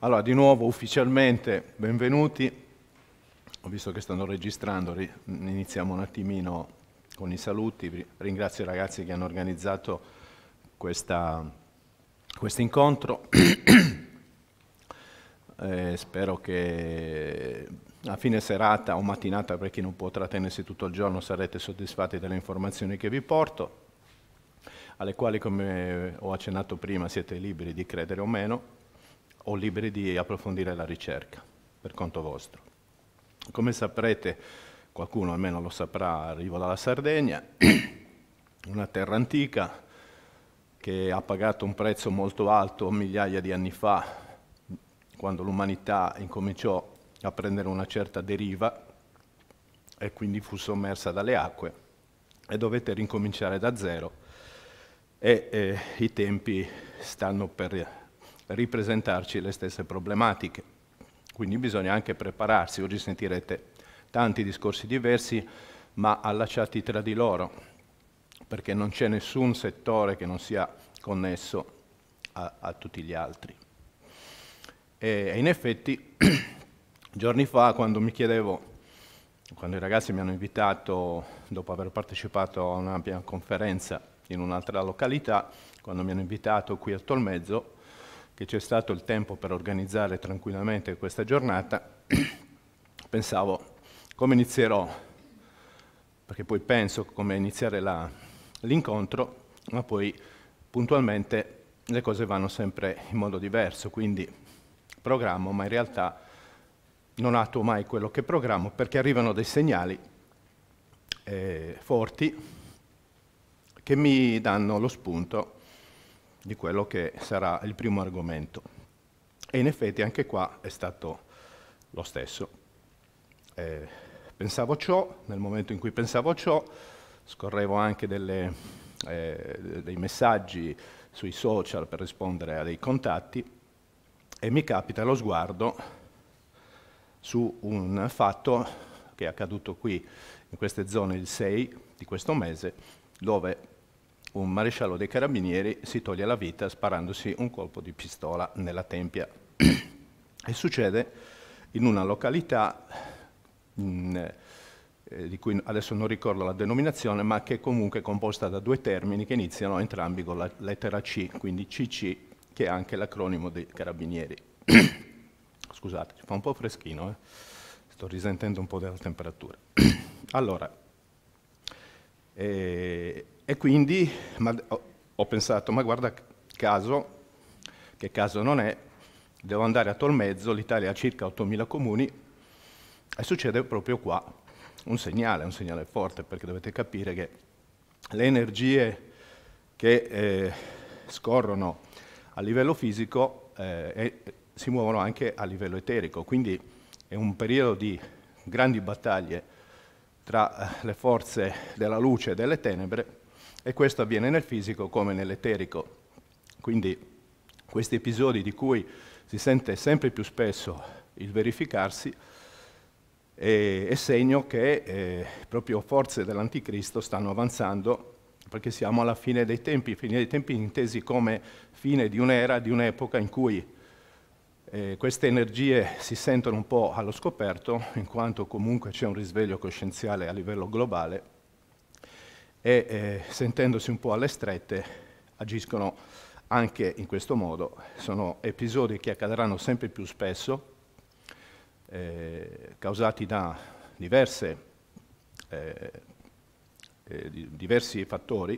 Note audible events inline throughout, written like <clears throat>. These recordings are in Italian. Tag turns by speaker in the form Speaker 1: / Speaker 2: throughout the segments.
Speaker 1: Allora, di nuovo ufficialmente benvenuti, ho visto che stanno registrando, iniziamo un attimino con i saluti, ringrazio i ragazzi che hanno organizzato questo incontro, <clears throat> eh, spero che a fine serata o mattinata, per chi non può trattenersi tutto il giorno, sarete soddisfatti delle informazioni che vi porto, alle quali, come ho accennato prima, siete liberi di credere o meno o liberi di approfondire la ricerca per conto vostro. Come saprete, qualcuno almeno lo saprà, arrivo dalla Sardegna, <clears throat> una terra antica che ha pagato un prezzo molto alto migliaia di anni fa, quando l'umanità incominciò a prendere una certa deriva e quindi fu sommersa dalle acque e dovette ricominciare da zero e eh, i tempi stanno per ripresentarci le stesse problematiche. Quindi bisogna anche prepararsi. Oggi sentirete tanti discorsi diversi, ma allacciati tra di loro, perché non c'è nessun settore che non sia connesso a, a tutti gli altri. E, in effetti, <clears throat> giorni fa, quando mi chiedevo quando i ragazzi mi hanno invitato, dopo aver partecipato a una mia conferenza in un'altra località, quando mi hanno invitato qui a Tolmezzo, che c'è stato il tempo per organizzare tranquillamente questa giornata, <clears throat> pensavo come inizierò, perché poi penso come iniziare l'incontro, ma poi puntualmente le cose vanno sempre in modo diverso, quindi programmo, ma in realtà non attuo mai quello che programmo perché arrivano dei segnali eh, forti che mi danno lo spunto di quello che sarà il primo argomento. E in effetti anche qua è stato lo stesso. Eh, pensavo ciò, nel momento in cui pensavo ciò, scorrevo anche delle, eh, dei messaggi sui social per rispondere a dei contatti e mi capita lo sguardo su un fatto che è accaduto qui in queste zone il 6 di questo mese, dove un maresciallo dei carabinieri si toglie la vita sparandosi un colpo di pistola nella tempia. e succede in una località mh, mm, eh, di cui adesso non ricordo la denominazione, ma che è comunque composta da due termini che iniziano entrambi con la lettera C, quindi CC, che è anche l'acronimo dei carabinieri. <coughs> Scusate, fa un po' freschino, eh? sto risentendo un po' della temperatura. <coughs> allora, eh, e quindi ma, ho pensato, ma guarda caso, che caso non è, devo andare a Tolmezzo, l'Italia ha circa 8.000 comuni, e succede proprio qua un segnale, un segnale forte, perché dovete capire che le energie che eh, scorrono a livello fisico eh, e, si muovono anche a livello eterico, quindi è un periodo di grandi battaglie tra eh, le forze della luce e delle tenebre e questo avviene nel fisico come nell'eterico. Quindi questi episodi di cui si sente sempre più spesso il verificarsi è, è segno che eh, proprio forze dell'anticristo stanno avanzando perché siamo alla fine dei tempi, fine dei tempi intesi come fine di un'era, di un'epoca in cui eh, queste energie si sentono un po' allo scoperto, in quanto comunque c'è un risveglio coscienziale a livello globale e eh, sentendosi un po' alle strette agiscono anche in questo modo. Sono episodi che accadranno sempre più spesso, eh, causati da diverse, eh, eh diversi fattori,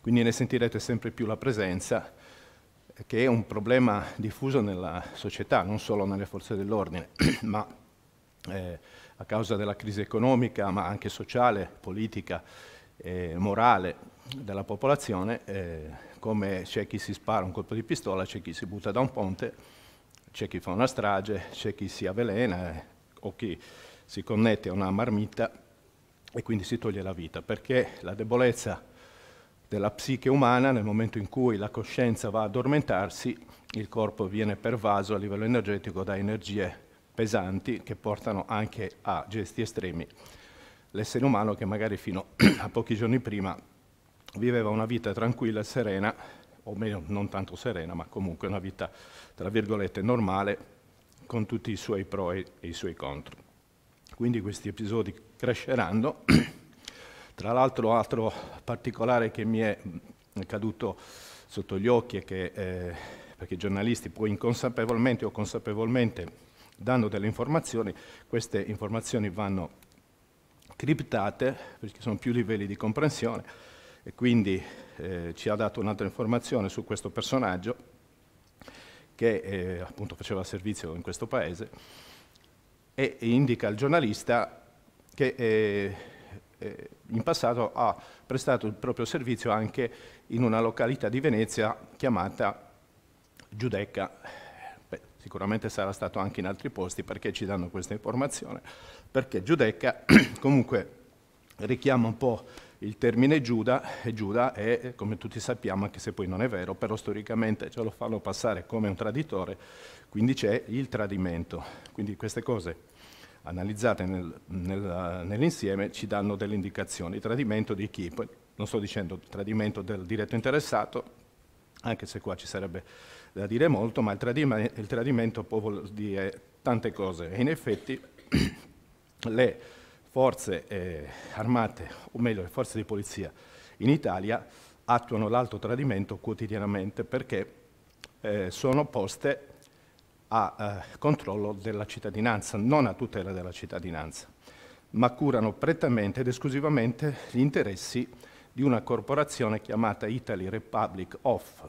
Speaker 1: quindi ne sentirete sempre più la presenza, che è un problema diffuso nella società, non solo nelle forze dell'ordine, <clears throat> ma eh, a causa della crisi economica, ma anche sociale, politica e morale della popolazione, eh, come c'è chi si spara un colpo di pistola, c'è chi si butta da un ponte, c'è chi fa una strage, c'è chi si avvelena eh, o chi si connette a una marmitta e quindi si toglie la vita, perché la debolezza della psiche umana nel momento in cui la coscienza va ad addormentarsi, il corpo viene pervaso a livello energetico da energie pesanti che portano anche a gesti estremi l'essere umano che magari fino <clears throat> a pochi giorni prima viveva una vita tranquilla e serena, o meno non tanto serena, ma comunque una vita tra virgolette normale, con tutti i suoi pro e i suoi contro. Quindi questi episodi cresceranno. <clears throat> Tra l'altro altro particolare che mi è mm, caduto sotto gli occhi è che, eh, perché i giornalisti poi inconsapevolmente o consapevolmente dando delle informazioni, queste informazioni vanno criptate perché sono più livelli di comprensione e quindi eh, ci ha dato un'altra informazione su questo personaggio che eh, appunto faceva servizio in questo paese e, e indica al giornalista che eh, eh, in passato ha prestato il proprio servizio anche in una località di Venezia chiamata Giudecca sicuramente sarà stato anche in altri posti perché ci danno questa informazione, perché Giudecca <clears throat> comunque richiama un po' il termine Giuda e Giuda è, come tutti sappiamo, anche se poi non è vero, però storicamente ce lo fanno passare come un traditore, quindi c'è il tradimento. Quindi queste cose analizzate nel, nel, nell'insieme ci danno delle indicazioni. tradimento di chi? Poi non sto dicendo tradimento del diretto interessato, anche se qua ci sarebbe da dire molto, ma il, tradimento, il tradimento può voler dire tante cose. E in effetti <clears throat> le forze eh, armate, o meglio le forze di polizia in Italia, attuano l'alto tradimento quotidianamente perché eh, sono poste a eh, controllo della cittadinanza, non a tutela della cittadinanza, ma curano prettamente ed esclusivamente gli interessi di una corporazione chiamata Italy Republic of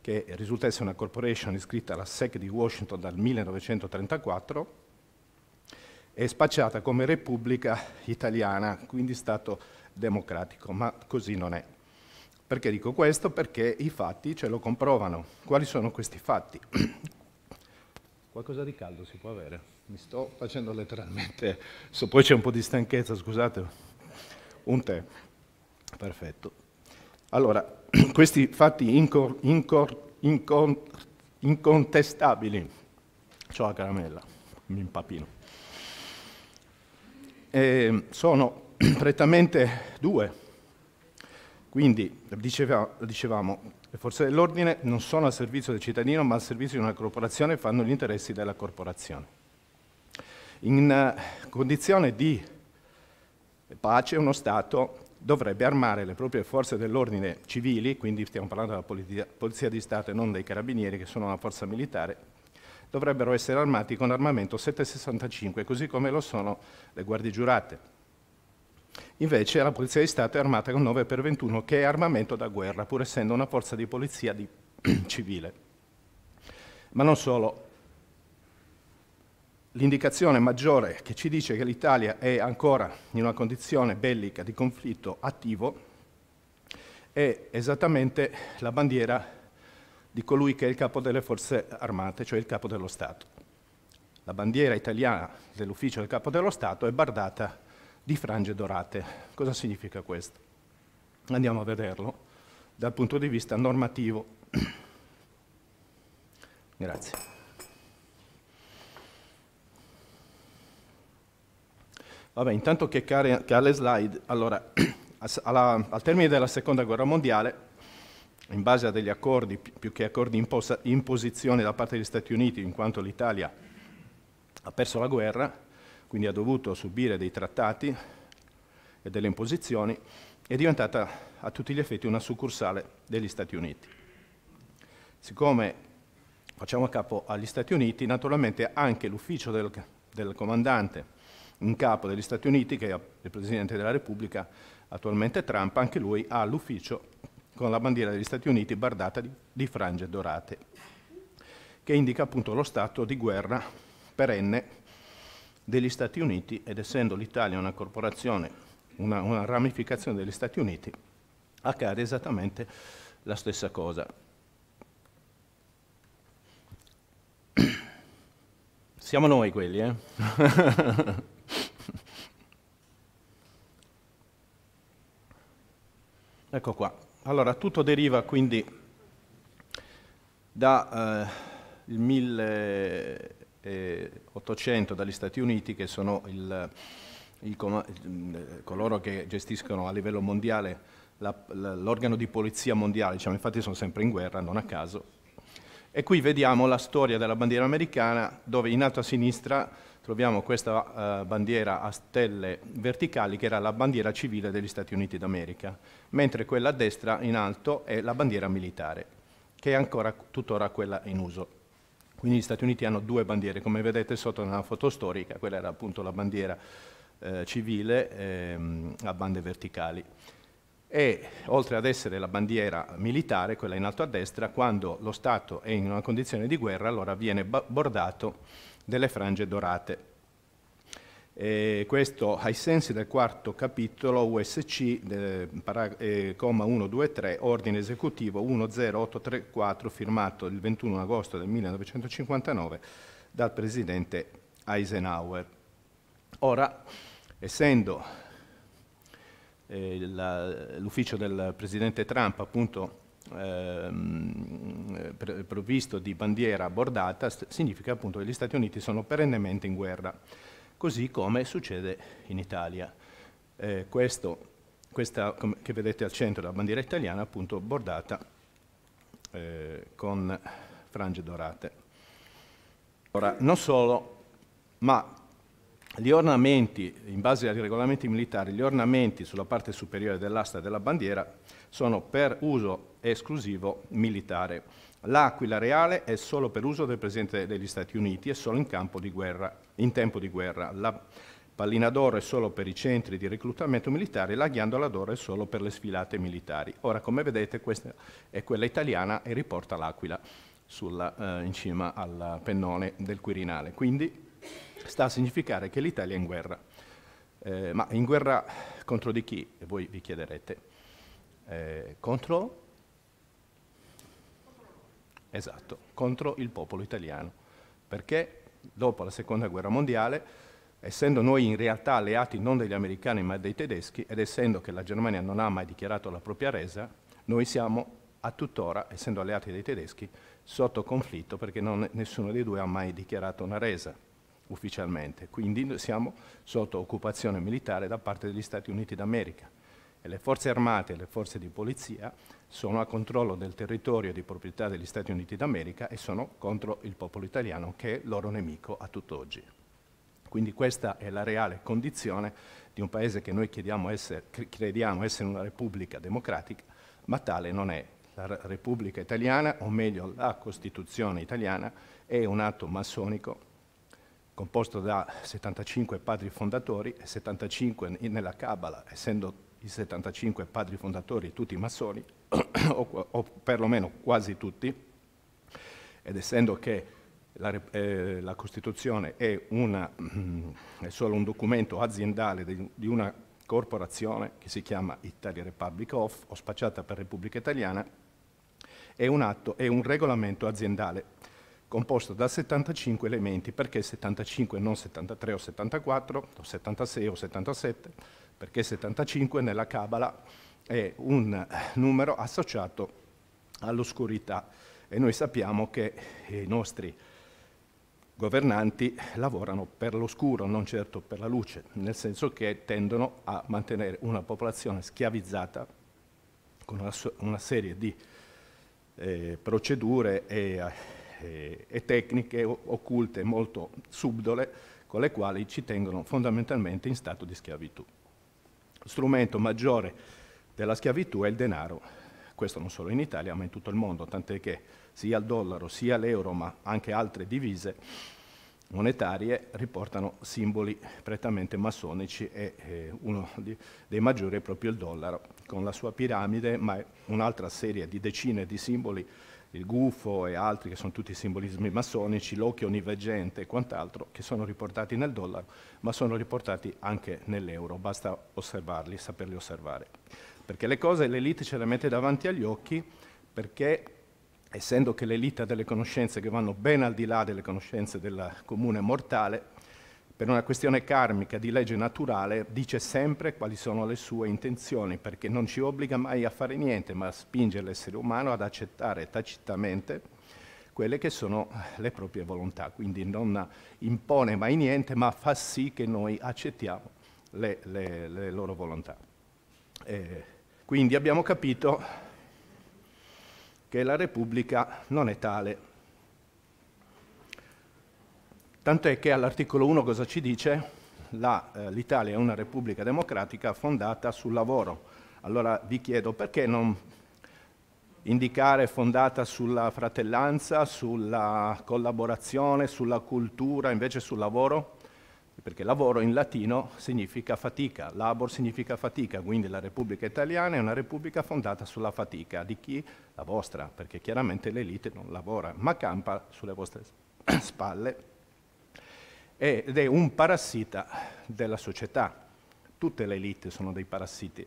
Speaker 1: che risulta essere una corporation iscritta alla SEC di Washington dal 1934 è spacciata come Repubblica Italiana, quindi Stato democratico, ma così non è. Perché dico questo? Perché i fatti ce lo comprovano. Quali sono questi fatti? <coughs> Qualcosa di caldo si può avere? Mi sto facendo letteralmente... so, poi c'è un po' di stanchezza, scusate. Un tè. Perfetto. Allora, <clears throat> questi fatti incor, incor, incor, incontestabili, ciò a caramella, mi impapino, e ehm, sono <clears throat> prettamente due. Quindi, diceva, dicevamo, le forze dell'ordine non sono al servizio del cittadino, ma al servizio di una corporazione e fanno gli interessi della corporazione. In eh, condizione di pace uno Stato dovrebbe armare le proprie forze dell'ordine civili, quindi stiamo parlando della polizia, polizia, di Stato e non dei carabinieri che sono una forza militare, dovrebbero essere armati con armamento 765, così come lo sono le guardie giurate. Invece la Polizia di Stato è armata con 9x21, che è armamento da guerra, pur essendo una forza di polizia di <clears throat> civile. Ma non solo, l'indicazione maggiore che ci dice che l'Italia è ancora in una condizione bellica di conflitto attivo è esattamente la bandiera di colui che è il capo delle forze armate, cioè il capo dello Stato. La bandiera italiana dell'ufficio del capo dello Stato è bardata di frange dorate. Cosa significa questo? Andiamo a vederlo dal punto di vista normativo. <clears throat> Grazie. Vabbè, intanto che care, che alle slide, allora, <clears throat> alla, al termine della Seconda Guerra Mondiale, in base a degli accordi, più che accordi in, posa, in posizione da parte degli Stati Uniti, in quanto l'Italia ha perso la guerra, quindi ha dovuto subire dei trattati e delle imposizioni, è diventata a tutti gli effetti una succursale degli Stati Uniti. Siccome facciamo capo agli Stati Uniti, naturalmente anche l'ufficio del, del comandante in capo degli Stati Uniti, che è il Presidente della Repubblica, attualmente Trump, anche lui ha l'ufficio con la bandiera degli Stati Uniti bardata di, di frange dorate, che indica appunto lo stato di guerra perenne degli Stati Uniti ed essendo l'Italia una corporazione, una, una ramificazione degli Stati Uniti, accade esattamente la stessa cosa. Siamo noi quelli, eh? <laughs> Ecco qua. Allora, tutto deriva quindi dal eh, 1800, dagli Stati Uniti, che sono il, il, coloro che gestiscono a livello mondiale l'organo di polizia mondiale, diciamo, infatti sono sempre in guerra, non a caso. E qui vediamo la storia della bandiera americana, dove in alto a sinistra troviamo questa eh, bandiera a stelle verticali che era la bandiera civile degli Stati Uniti d'America, mentre quella a destra in alto è la bandiera militare, che è ancora tuttora quella in uso. Quindi gli Stati Uniti hanno due bandiere, come vedete sotto nella foto storica, quella era appunto la bandiera eh, civile ehm, a bande verticali. E oltre ad essere la bandiera militare, quella in alto a destra, quando lo Stato è in una condizione di guerra, allora viene bordato delle frange dorate. E questo ai sensi del quarto capitolo USC, de, para, eh, comma 123, ordine esecutivo 10834, firmato il 21 agosto del 1959 dal presidente Eisenhower. Ora, essendo eh, l'ufficio del presidente Trump appunto ehm, provvisto di bandiera bordata significa appunto che gli Stati Uniti sono perennemente in guerra, così come succede in Italia. Eh, questo, questa che vedete al centro la bandiera italiana appunto bordata eh, con frange dorate. Ora, non solo, ma gli ornamenti, in base ai regolamenti militari, gli ornamenti sulla parte superiore dell'asta della bandiera sono per uso esclusivo militare. L'aquila reale è solo per uso del Presidente degli Stati Uniti e solo in, di guerra, in tempo di guerra. La pallina d'oro è solo per i centri di reclutamento militare, e la ghiandola d'oro è solo per le sfilate militari. Ora, come vedete, questa è quella italiana e riporta l'aquila eh, in cima al pennone del Quirinale. Quindi sta a significare che l'Italia è in guerra. Eh, ma in guerra contro di chi? Voi vi chiederete eh, contro? Esatto, contro il popolo italiano, perché dopo la seconda guerra mondiale essendo noi in realtà alleati non degli americani ma dei tedeschi ed essendo che la Germania non ha mai dichiarato la propria resa, noi siamo a tuttora, essendo alleati dei tedeschi, sotto conflitto perché non, nessuno dei due ha mai dichiarato una resa ufficialmente. Quindi siamo sotto occupazione militare da parte degli Stati Uniti d'America e le forze armate e le forze di polizia sono a controllo del territorio di proprietà degli Stati Uniti d'America e sono contro il popolo italiano che è loro nemico a tutt'oggi. Quindi questa è la reale condizione di un paese che noi essere, crediamo essere una repubblica democratica, ma tale non è. La Repubblica italiana, o meglio la Costituzione italiana, è un atto massonico composto da 75 padri fondatori e 75 nella Cabala, essendo i 75 padri fondatori, tutti massoni, <clears throat> o, o, perlomeno quasi tutti, ed essendo che la, eh, la Costituzione è, una, <clears throat> è, solo un documento aziendale di, di una corporazione che si chiama Italia Republic of, o spacciata per Repubblica Italiana, è un, atto, è un regolamento aziendale composto da 75 elementi, perché 75 non 73 o 74 o 76 o 77, perché 75 nella Cabala è un eh, numero associato all'oscurità e noi sappiamo che eh, i nostri governanti lavorano per l'oscuro, non certo per la luce, nel senso che tendono a mantenere una popolazione schiavizzata con una, serie di eh, procedure e eh, eh, e tecniche occulte molto subdole con le quali ci tengono fondamentalmente in stato di schiavitù. strumento maggiore della schiavitù è il denaro, questo non solo in Italia ma in tutto il mondo, tant'è che sia il dollaro sia l'euro ma anche altre divise monetarie riportano simboli prettamente massonici e eh, uno di, dei maggiori è proprio il dollaro, con la sua piramide ma un'altra serie di decine di simboli il gufo e altri che sono tutti simbolismi massonici, l'occhio onivegente e quant'altro, che sono riportati nel dollaro, ma sono riportati anche nell'euro, basta osservarli, saperli osservare. Perché le cose l'elite ce le mette davanti agli occhi perché essendo che l'elite ha delle conoscenze che vanno ben al di là delle conoscenze del comune mortale, per una questione karmica di legge naturale, dice sempre quali sono le sue intenzioni, perché non ci obbliga mai a fare niente, ma spinge l'essere umano ad accettare tacitamente quelle che sono le proprie volontà, quindi non impone mai niente, ma fa sì che noi accettiamo le, le, le loro volontà. E eh, quindi abbiamo capito che la Repubblica non è tale Tant'è che all'articolo 1 cosa ci dice? Eh, L'Italia eh, è una repubblica democratica fondata sul lavoro. Allora vi chiedo perché non indicare fondata sulla fratellanza, sulla collaborazione, sulla cultura, invece sul lavoro? Perché lavoro in latino significa fatica, labor significa fatica, quindi la Repubblica Italiana è una Repubblica fondata sulla fatica di chi? La vostra, perché chiaramente l'elite non lavora, ma campa sulle vostre <clears throat> spalle ed è un parassita della società. Tutte le elite sono dei parassiti.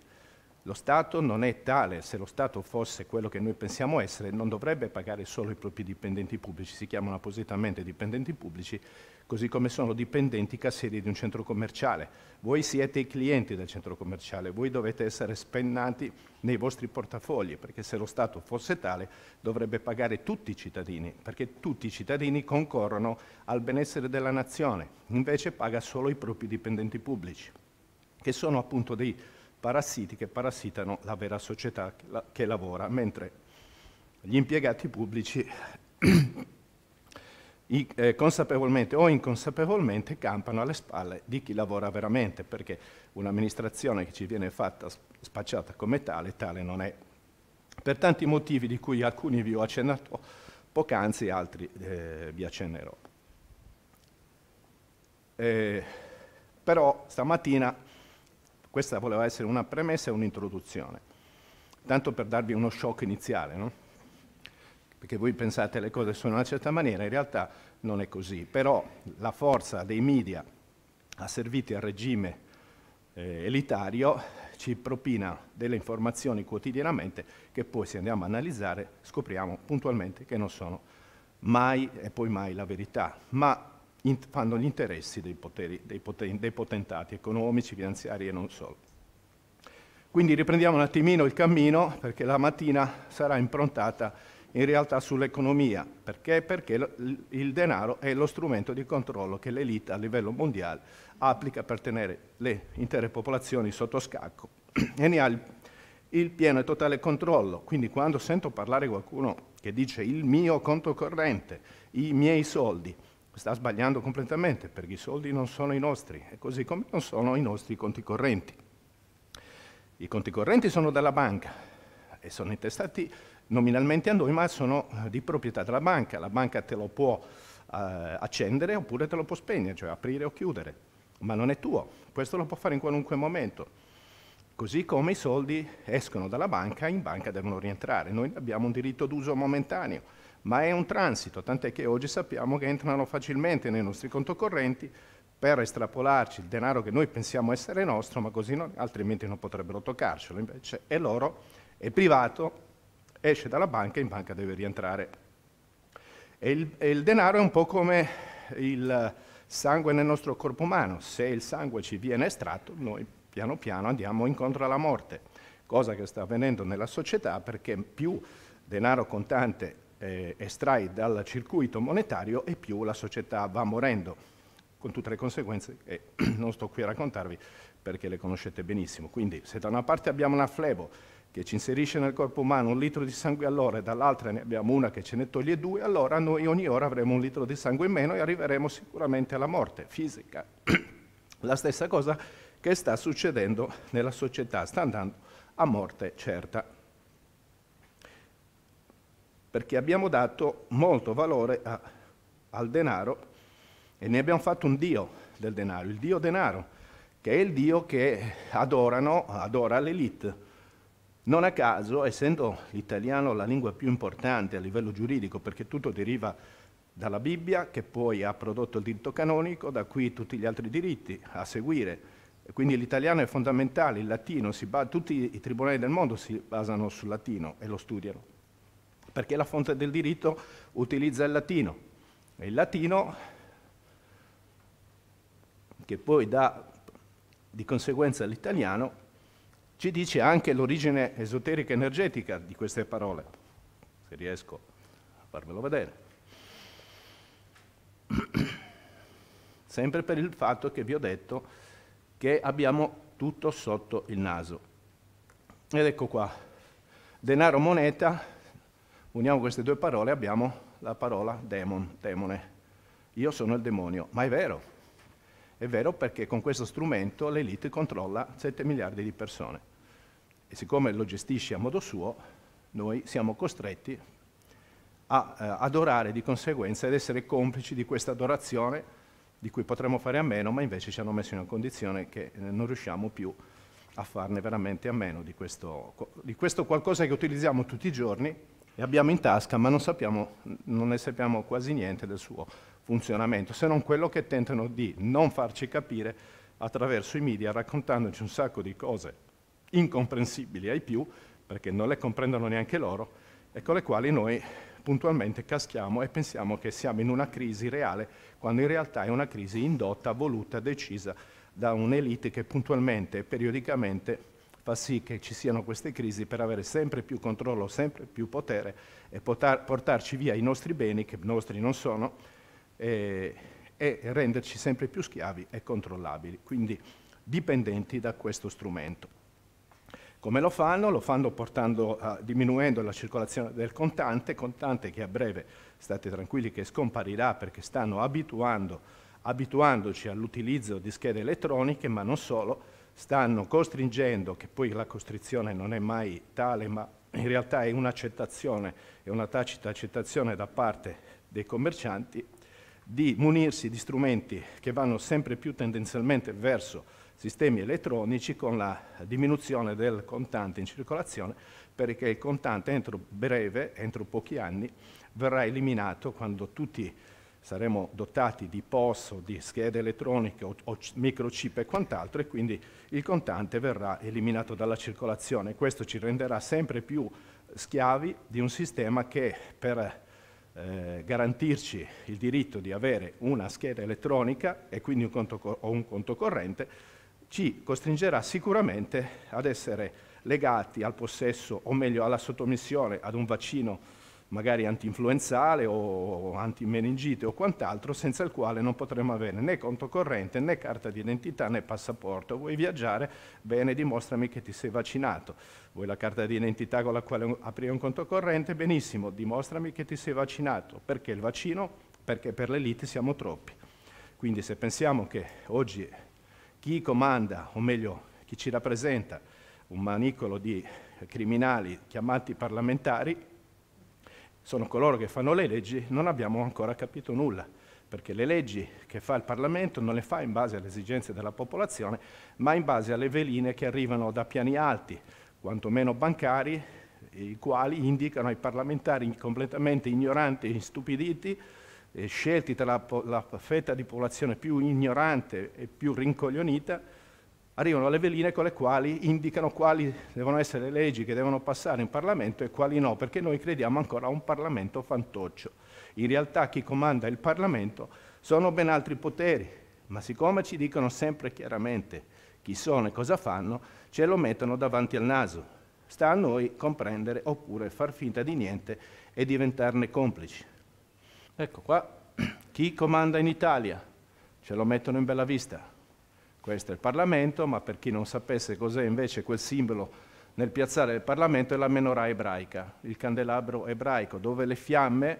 Speaker 1: Lo Stato non è tale, se lo Stato fosse quello che noi pensiamo essere, non dovrebbe pagare solo i propri dipendenti pubblici, si chiamano appositamente dipendenti pubblici, così come sono dipendenti cassieri di un centro commerciale. Voi siete i clienti del centro commerciale, voi dovete essere spennati nei vostri portafogli, perché se lo Stato fosse tale dovrebbe pagare tutti i cittadini, perché tutti i cittadini concorrono al benessere della nazione, invece paga solo i propri dipendenti pubblici, che sono appunto dei parassiti che parassitano la vera società che, la che lavora, mentre gli impiegati pubblici eh, consapevolmente o inconsapevolmente campano alle spalle di chi lavora veramente, perché un'amministrazione che ci viene fatta, spacciata come tale, tale non è. Per tanti motivi di cui alcuni vi ho accennato poc'anzi, altri eh, vi accennerò. Eh, però stamattina questa voleva essere una premessa e un'introduzione, tanto per darvi uno shock iniziale, no? perché voi pensate le cose sono in una certa maniera, in realtà non è così, però la forza dei media asserviti al regime eh, elitario ci propina delle informazioni quotidianamente che poi se andiamo a analizzare scopriamo puntualmente che non sono mai e poi mai la verità, ma in, fanno gli interessi dei, poteri, dei, poteri, dei potentati economici, finanziari e non solo. Quindi riprendiamo un attimino il cammino perché la mattina sarà improntata in realtà sull'economia. Perché? Perché il denaro è lo strumento di controllo che l'elite a livello mondiale applica per tenere le intere popolazioni sotto scacco <clears throat> e ne ha il, il pieno e totale controllo. Quindi quando sento parlare qualcuno che dice il mio conto corrente, i miei soldi, sta sbagliando completamente perché i soldi non sono i nostri e così come non sono i nostri conti correnti. I conti correnti sono della banca e sono intestati nominalmente a noi, ma sono eh, di proprietà della banca. La banca te lo può eh, accendere oppure te lo può spegnere, cioè aprire o chiudere, ma non è tuo. Questo lo può fare in qualunque momento. Così come i soldi escono dalla banca, in banca devono rientrare. Noi abbiamo un diritto d'uso momentaneo, ma è un transito, tant'è che oggi sappiamo che entrano facilmente nei nostri conto correnti per estrapolarci il denaro che noi pensiamo essere nostro, ma così non, altrimenti non potrebbero toccarcelo. Invece è loro, è privato esce dalla banca e in banca deve rientrare. E il, e il denaro è un po' come il sangue nel nostro corpo umano, se il sangue ci viene estratto noi piano piano andiamo incontro alla morte, cosa che sta avvenendo nella società perché più denaro contante eh, estrai dal circuito monetario e più la società va morendo con tutte le conseguenze che <clears throat> non sto qui a raccontarvi perché le conoscete benissimo. Quindi se da una parte abbiamo una flebo che ci inserisce nel corpo umano un litro di sangue all'ora e dall'altra ne abbiamo una che ce ne toglie due, allora noi ogni ora avremo un litro di sangue in meno e arriveremo sicuramente alla morte fisica. <clears throat> La stessa cosa che sta succedendo nella società, sta andando a morte certa. Perché abbiamo dato molto valore a, al denaro e ne abbiamo fatto un dio del denaro, il dio denaro, che è il dio che adorano, adora l'elite non a caso, essendo l'italiano la lingua più importante a livello giuridico, perché tutto deriva dalla Bibbia, che poi ha prodotto il diritto canonico, da qui tutti gli altri diritti a seguire. Quindi l'italiano è fondamentale, il latino, tutti i tribunali del mondo si basano sul latino e lo studiano, perché la fonte del diritto utilizza il latino. E il latino, che poi dà di conseguenza l'italiano, ci dice anche l'origine esoterica energetica di queste parole, se riesco a farmelo vedere. <clears throat> Sempre per il fatto che vi ho detto che abbiamo tutto sotto il naso. Ed ecco qua, denaro moneta, uniamo queste due parole, abbiamo la parola demon, demone. Io sono il demonio, ma è vero. È vero perché con questo strumento l'elite controlla 7 miliardi di persone e siccome lo gestisce a modo suo, noi siamo costretti a eh, adorare di conseguenza ed essere complici di questa adorazione di cui potremmo fare a meno, ma invece ci hanno messo in una condizione che eh, non riusciamo più a farne veramente a meno di questo, di questo qualcosa che utilizziamo tutti i giorni e abbiamo in tasca, ma non, sappiamo, non ne sappiamo quasi niente del suo funzionamento, se non quello che tentano di non farci capire attraverso i media, raccontandoci un sacco di cose incomprensibili ai più, perché non le comprendono neanche loro, e con le quali noi puntualmente caschiamo e pensiamo che siamo in una crisi reale, quando in realtà è una crisi indotta, voluta, decisa da un'elite che puntualmente e periodicamente fa sì che ci siano queste crisi per avere sempre più controllo, sempre più potere e potar, portarci via i nostri beni, che nostri non sono, e, e renderci sempre più schiavi e controllabili, quindi dipendenti da questo strumento. Come lo fanno? Lo fanno portando, uh, diminuendo la circolazione del contante, contante che a breve, state tranquilli, che scomparirà perché stanno abituando, abituandoci all'utilizzo di schede elettroniche, ma non solo, stanno costringendo, che poi la costrizione non è mai tale, ma in realtà è un'accettazione, è una tacita accettazione da parte dei commercianti, di munirsi di strumenti che vanno sempre più tendenzialmente verso sistemi elettronici con la diminuzione del contante in circolazione perché il contante entro breve, entro pochi anni, verrà eliminato quando tutti saremo dotati di POS o di schede elettroniche o, o microchip e quant'altro e quindi il contante verrà eliminato dalla circolazione. Questo ci renderà sempre più schiavi di un sistema che per eh, garantirci il diritto di avere una scheda elettronica e quindi un conto, o un conto corrente ci costringerà sicuramente ad essere legati al possesso, o meglio alla sottomissione ad un vaccino magari anti-influenzale o anti antimeningite o quant'altro, senza il quale non potremo avere né conto corrente, né carta d'identità, né passaporto. Vuoi viaggiare? Bene, dimostrami che ti sei vaccinato. Vuoi la carta d'identità con la quale aprire un conto corrente? Benissimo, dimostrami che ti sei vaccinato. Perché il vaccino? Perché per l'elite siamo troppi. Quindi se pensiamo che oggi chi comanda, o meglio, chi ci rappresenta, un manicolo di criminali chiamati parlamentari, sono coloro che fanno le leggi, non abbiamo ancora capito nulla, perché le leggi che fa il Parlamento non le fa in base alle esigenze della popolazione, ma in base alle veline che arrivano da piani alti, quantomeno bancari, i quali indicano ai parlamentari completamente ignoranti e stupiditi eh, scelti tra la, la, fetta di popolazione più ignorante e più rincoglionita, arrivano alle veline con le quali indicano quali devono essere le leggi che devono passare in Parlamento e quali no, perché noi crediamo ancora a un Parlamento fantoccio. In realtà chi comanda il Parlamento sono ben altri poteri, ma siccome ci dicono sempre chiaramente chi sono e cosa fanno, ce lo mettono davanti al naso. Sta a noi comprendere oppure far finta di niente e diventarne complici. Ecco qua, <clears throat> chi comanda in Italia? Ce lo mettono in bella vista. Questo è il Parlamento, ma per chi non sapesse cos'è invece quel simbolo nel piazzale del Parlamento è la menorah ebraica, il candelabro ebraico, dove le fiamme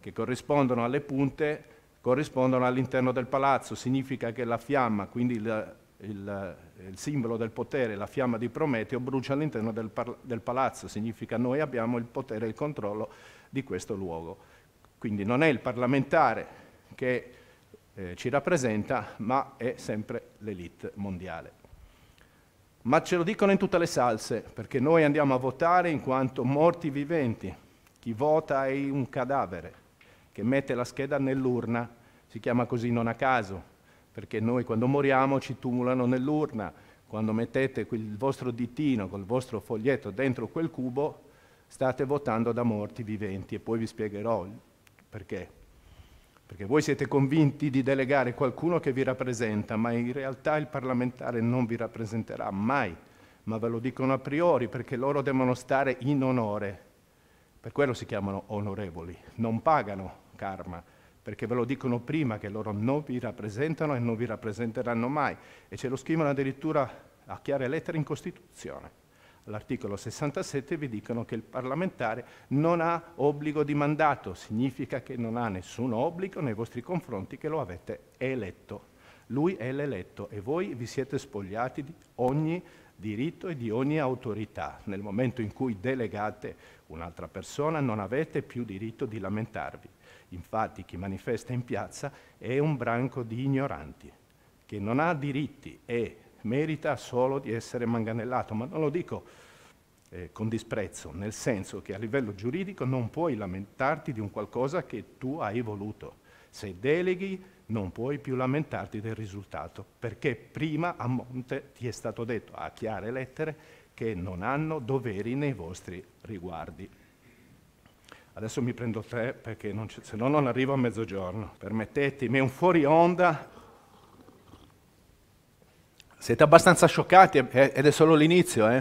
Speaker 1: che corrispondono alle punte corrispondono all'interno del palazzo. Significa che la fiamma, quindi il, il, il, simbolo del potere, la fiamma di Prometeo, brucia all'interno del, del palazzo. Significa che noi abbiamo il potere e il controllo di questo luogo. Quindi non è il parlamentare che eh, ci rappresenta, ma è sempre l'elite mondiale. Ma ce lo dicono in tutte le salse, perché noi andiamo a votare in quanto morti viventi. Chi vota è un cadavere che mette la scheda nell'urna, si chiama così non a caso, perché noi quando moriamo ci tumulano nell'urna, quando mettete il vostro ditino col vostro foglietto dentro quel cubo, state votando da morti viventi e poi vi spiegherò perché? Perché voi siete convinti di delegare qualcuno che vi rappresenta, ma in realtà il parlamentare non vi rappresenterà mai, ma ve lo dicono a priori perché loro devono stare in onore. Per quello si chiamano onorevoli, non pagano karma, perché ve lo dicono prima che loro non vi rappresentano e non vi rappresenteranno mai e ce lo scrivono addirittura a chiare lettere in Costituzione l'articolo 67 vi dicono che il parlamentare non ha obbligo di mandato, significa che non ha nessun obbligo nei vostri confronti che lo avete eletto. Lui è l'eletto e voi vi siete spogliati di ogni diritto e di ogni autorità. Nel momento in cui delegate un'altra persona non avete più diritto di lamentarvi. Infatti chi manifesta in piazza è un branco di ignoranti che non ha diritti e merita solo di essere manganellato, ma non lo dico eh, con disprezzo, nel senso che a livello giuridico non puoi lamentarti di un qualcosa che tu hai voluto. Se deleghi non puoi più lamentarti del risultato, perché prima a monte ti è stato detto a chiare lettere che non hanno doveri nei vostri riguardi. Adesso mi prendo tre perché non se no non arrivo a mezzogiorno. Permettetemi un fuori onda siete abbastanza scioccati ed è solo l'inizio, eh?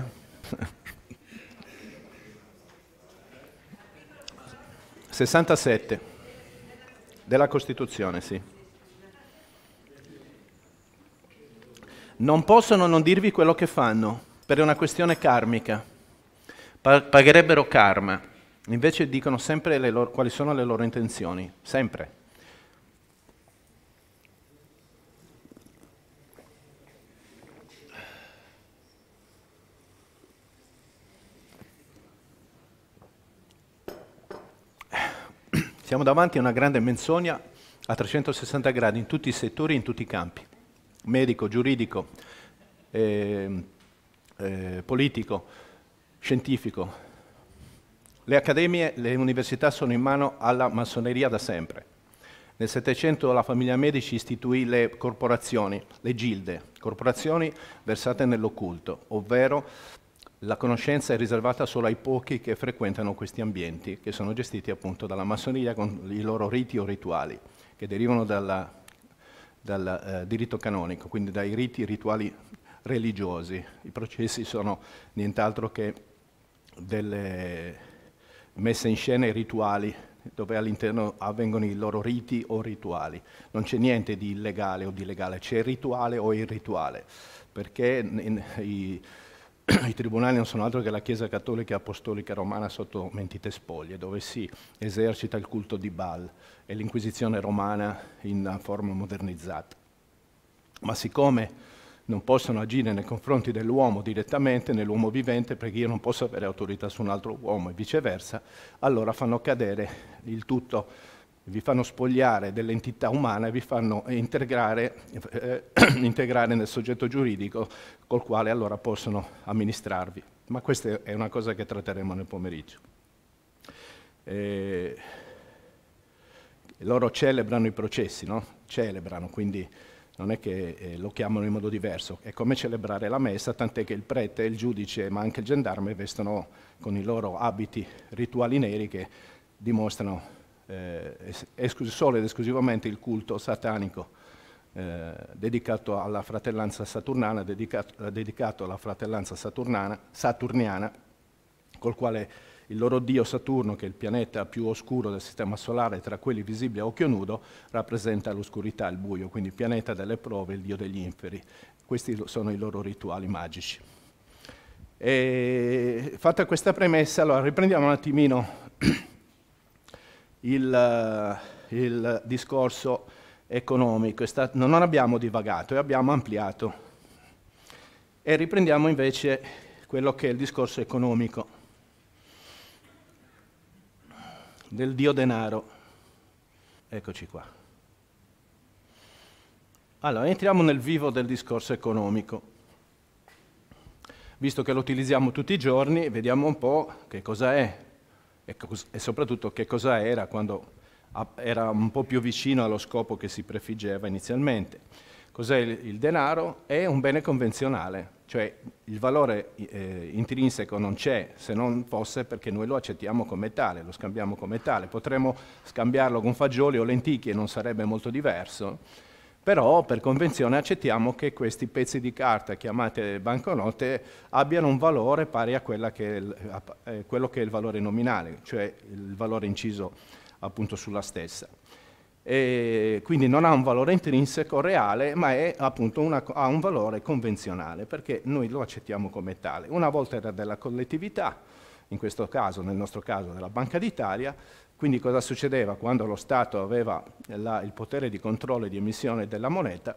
Speaker 1: <laughs> Sessantasette della Costituzione, sì. Non possono non dirvi quello che fanno per una questione karmica. pagherebbero karma, invece dicono sempre loro, quali sono le loro intenzioni, sempre. Siamo davanti a una grande menzogna a 360 gradi in tutti i settori, in tutti i campi, medico, giuridico, eh, eh, politico, scientifico. Le accademie, le università sono in mano alla massoneria da sempre. Nel Settecento la famiglia Medici istituì le corporazioni, le gilde, corporazioni versate nell'occulto, ovvero la conoscenza è riservata solo ai pochi che frequentano questi ambienti, che sono gestiti appunto dalla massoneria con i loro riti o rituali, che derivano dalla, dal eh, diritto canonico, quindi dai riti e rituali religiosi. I processi sono nient'altro che delle messe in scena e rituali dove all'interno avvengono i loro riti o rituali. Non c'è niente di illegale o di legale, c'è il rituale o il rituale, perché in, in, i, <clears throat> i tribunali non sono altro che la Chiesa Cattolica Apostolica Romana sotto mentite spoglie, dove si esercita il culto di Baal e l'Inquisizione romana in forma modernizzata. Ma siccome non possono agire nei confronti dell'uomo direttamente, nell'uomo vivente, perché io non posso avere autorità su un altro uomo e viceversa, allora fanno cadere il tutto vi fanno spogliare dell'entità umana e vi fanno integrare, eh, <clears throat> integrare, nel soggetto giuridico col quale allora possono amministrarvi. Ma questa è una cosa che tratteremo nel pomeriggio. E eh, loro celebrano i processi, no? Celebrano, quindi non è che eh, lo chiamano in modo diverso, è come celebrare la messa, tant'è che il prete, il giudice, ma anche il gendarme vestono con i loro abiti rituali neri che dimostrano eh, solo ed esclusivamente il culto satanico eh, dedicato alla fratellanza saturnana, dedicato, dedicato alla fratellanza saturniana, col quale il loro dio Saturno, che è il pianeta più oscuro del Sistema Solare tra quelli visibili a occhio nudo, rappresenta l'oscurità, il buio, quindi il pianeta delle prove, il dio degli inferi. Questi sono i loro rituali magici. E fatta questa premessa, allora riprendiamo un attimino il, eh, il discorso economico, stato, non abbiamo divagato e abbiamo ampliato. E riprendiamo invece quello che è il discorso economico del dio denaro. Eccoci qua. Allora, entriamo nel vivo del discorso economico. Visto che lo utilizziamo tutti i giorni, vediamo un po' che cosa è e, e soprattutto che cosa era quando era un po' più vicino allo scopo che si prefiggeva inizialmente. Cos'è il, denaro? È un bene convenzionale, cioè il valore eh, intrinseco non c'è se non fosse perché noi lo accettiamo come tale, lo scambiamo come tale. Potremmo scambiarlo con fagioli o lenticchie, non sarebbe molto diverso, però per convenzione accettiamo che questi pezzi di carta chiamate banconote abbiano un valore pari a, che il, a eh, quello che è il valore nominale, cioè il valore inciso appunto sulla stessa. E quindi non ha un valore intrinseco reale, ma è, una, ha un valore convenzionale, perché noi lo accettiamo come tale. Una volta era della collettività, in questo caso, nel nostro caso, della Banca d'Italia, quindi cosa succedeva? Quando lo Stato aveva la, il potere di controllo e di emissione della moneta,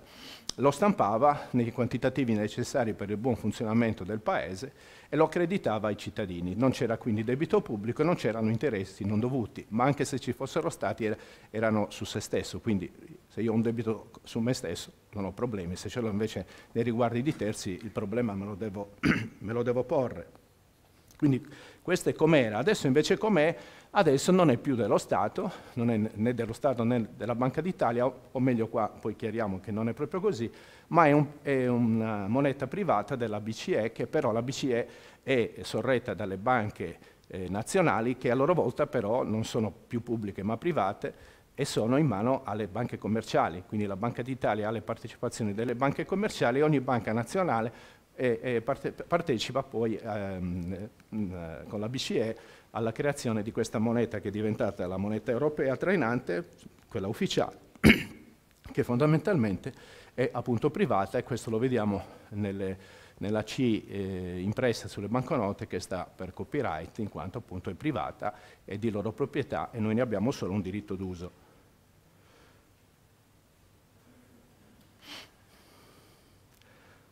Speaker 1: lo stampava nei quantitativi necessari per il buon funzionamento del Paese e lo accreditava ai cittadini. Non c'era quindi debito pubblico, e non c'erano interessi non dovuti, ma anche se ci fossero stati erano su se stesso. Quindi se io ho un debito su me stesso non ho problemi, se ce l'ho invece nei riguardi di terzi il problema me lo devo, <clears throat> me lo devo porre. Quindi questo è com'era. Adesso invece com'è adesso non è più dello Stato, non è né dello Stato né della Banca d'Italia, o meglio qua poi chiariamo che non è proprio così, ma è, un, è, una moneta privata della BCE che però la BCE è sorretta dalle banche eh, nazionali che a loro volta però non sono più pubbliche ma private e sono in mano alle banche commerciali, quindi la Banca d'Italia ha le partecipazioni delle banche commerciali e ogni banca nazionale e, eh, e eh, parte, partecipa poi ehm, eh, con la BCE alla creazione di questa moneta che è diventata la moneta europea trainante, quella ufficiale, <clears throat> che fondamentalmente è appunto privata e questo lo vediamo nelle, nella C eh, impressa sulle banconote che sta per copyright in quanto appunto è privata, è di loro proprietà e noi ne abbiamo solo un diritto d'uso.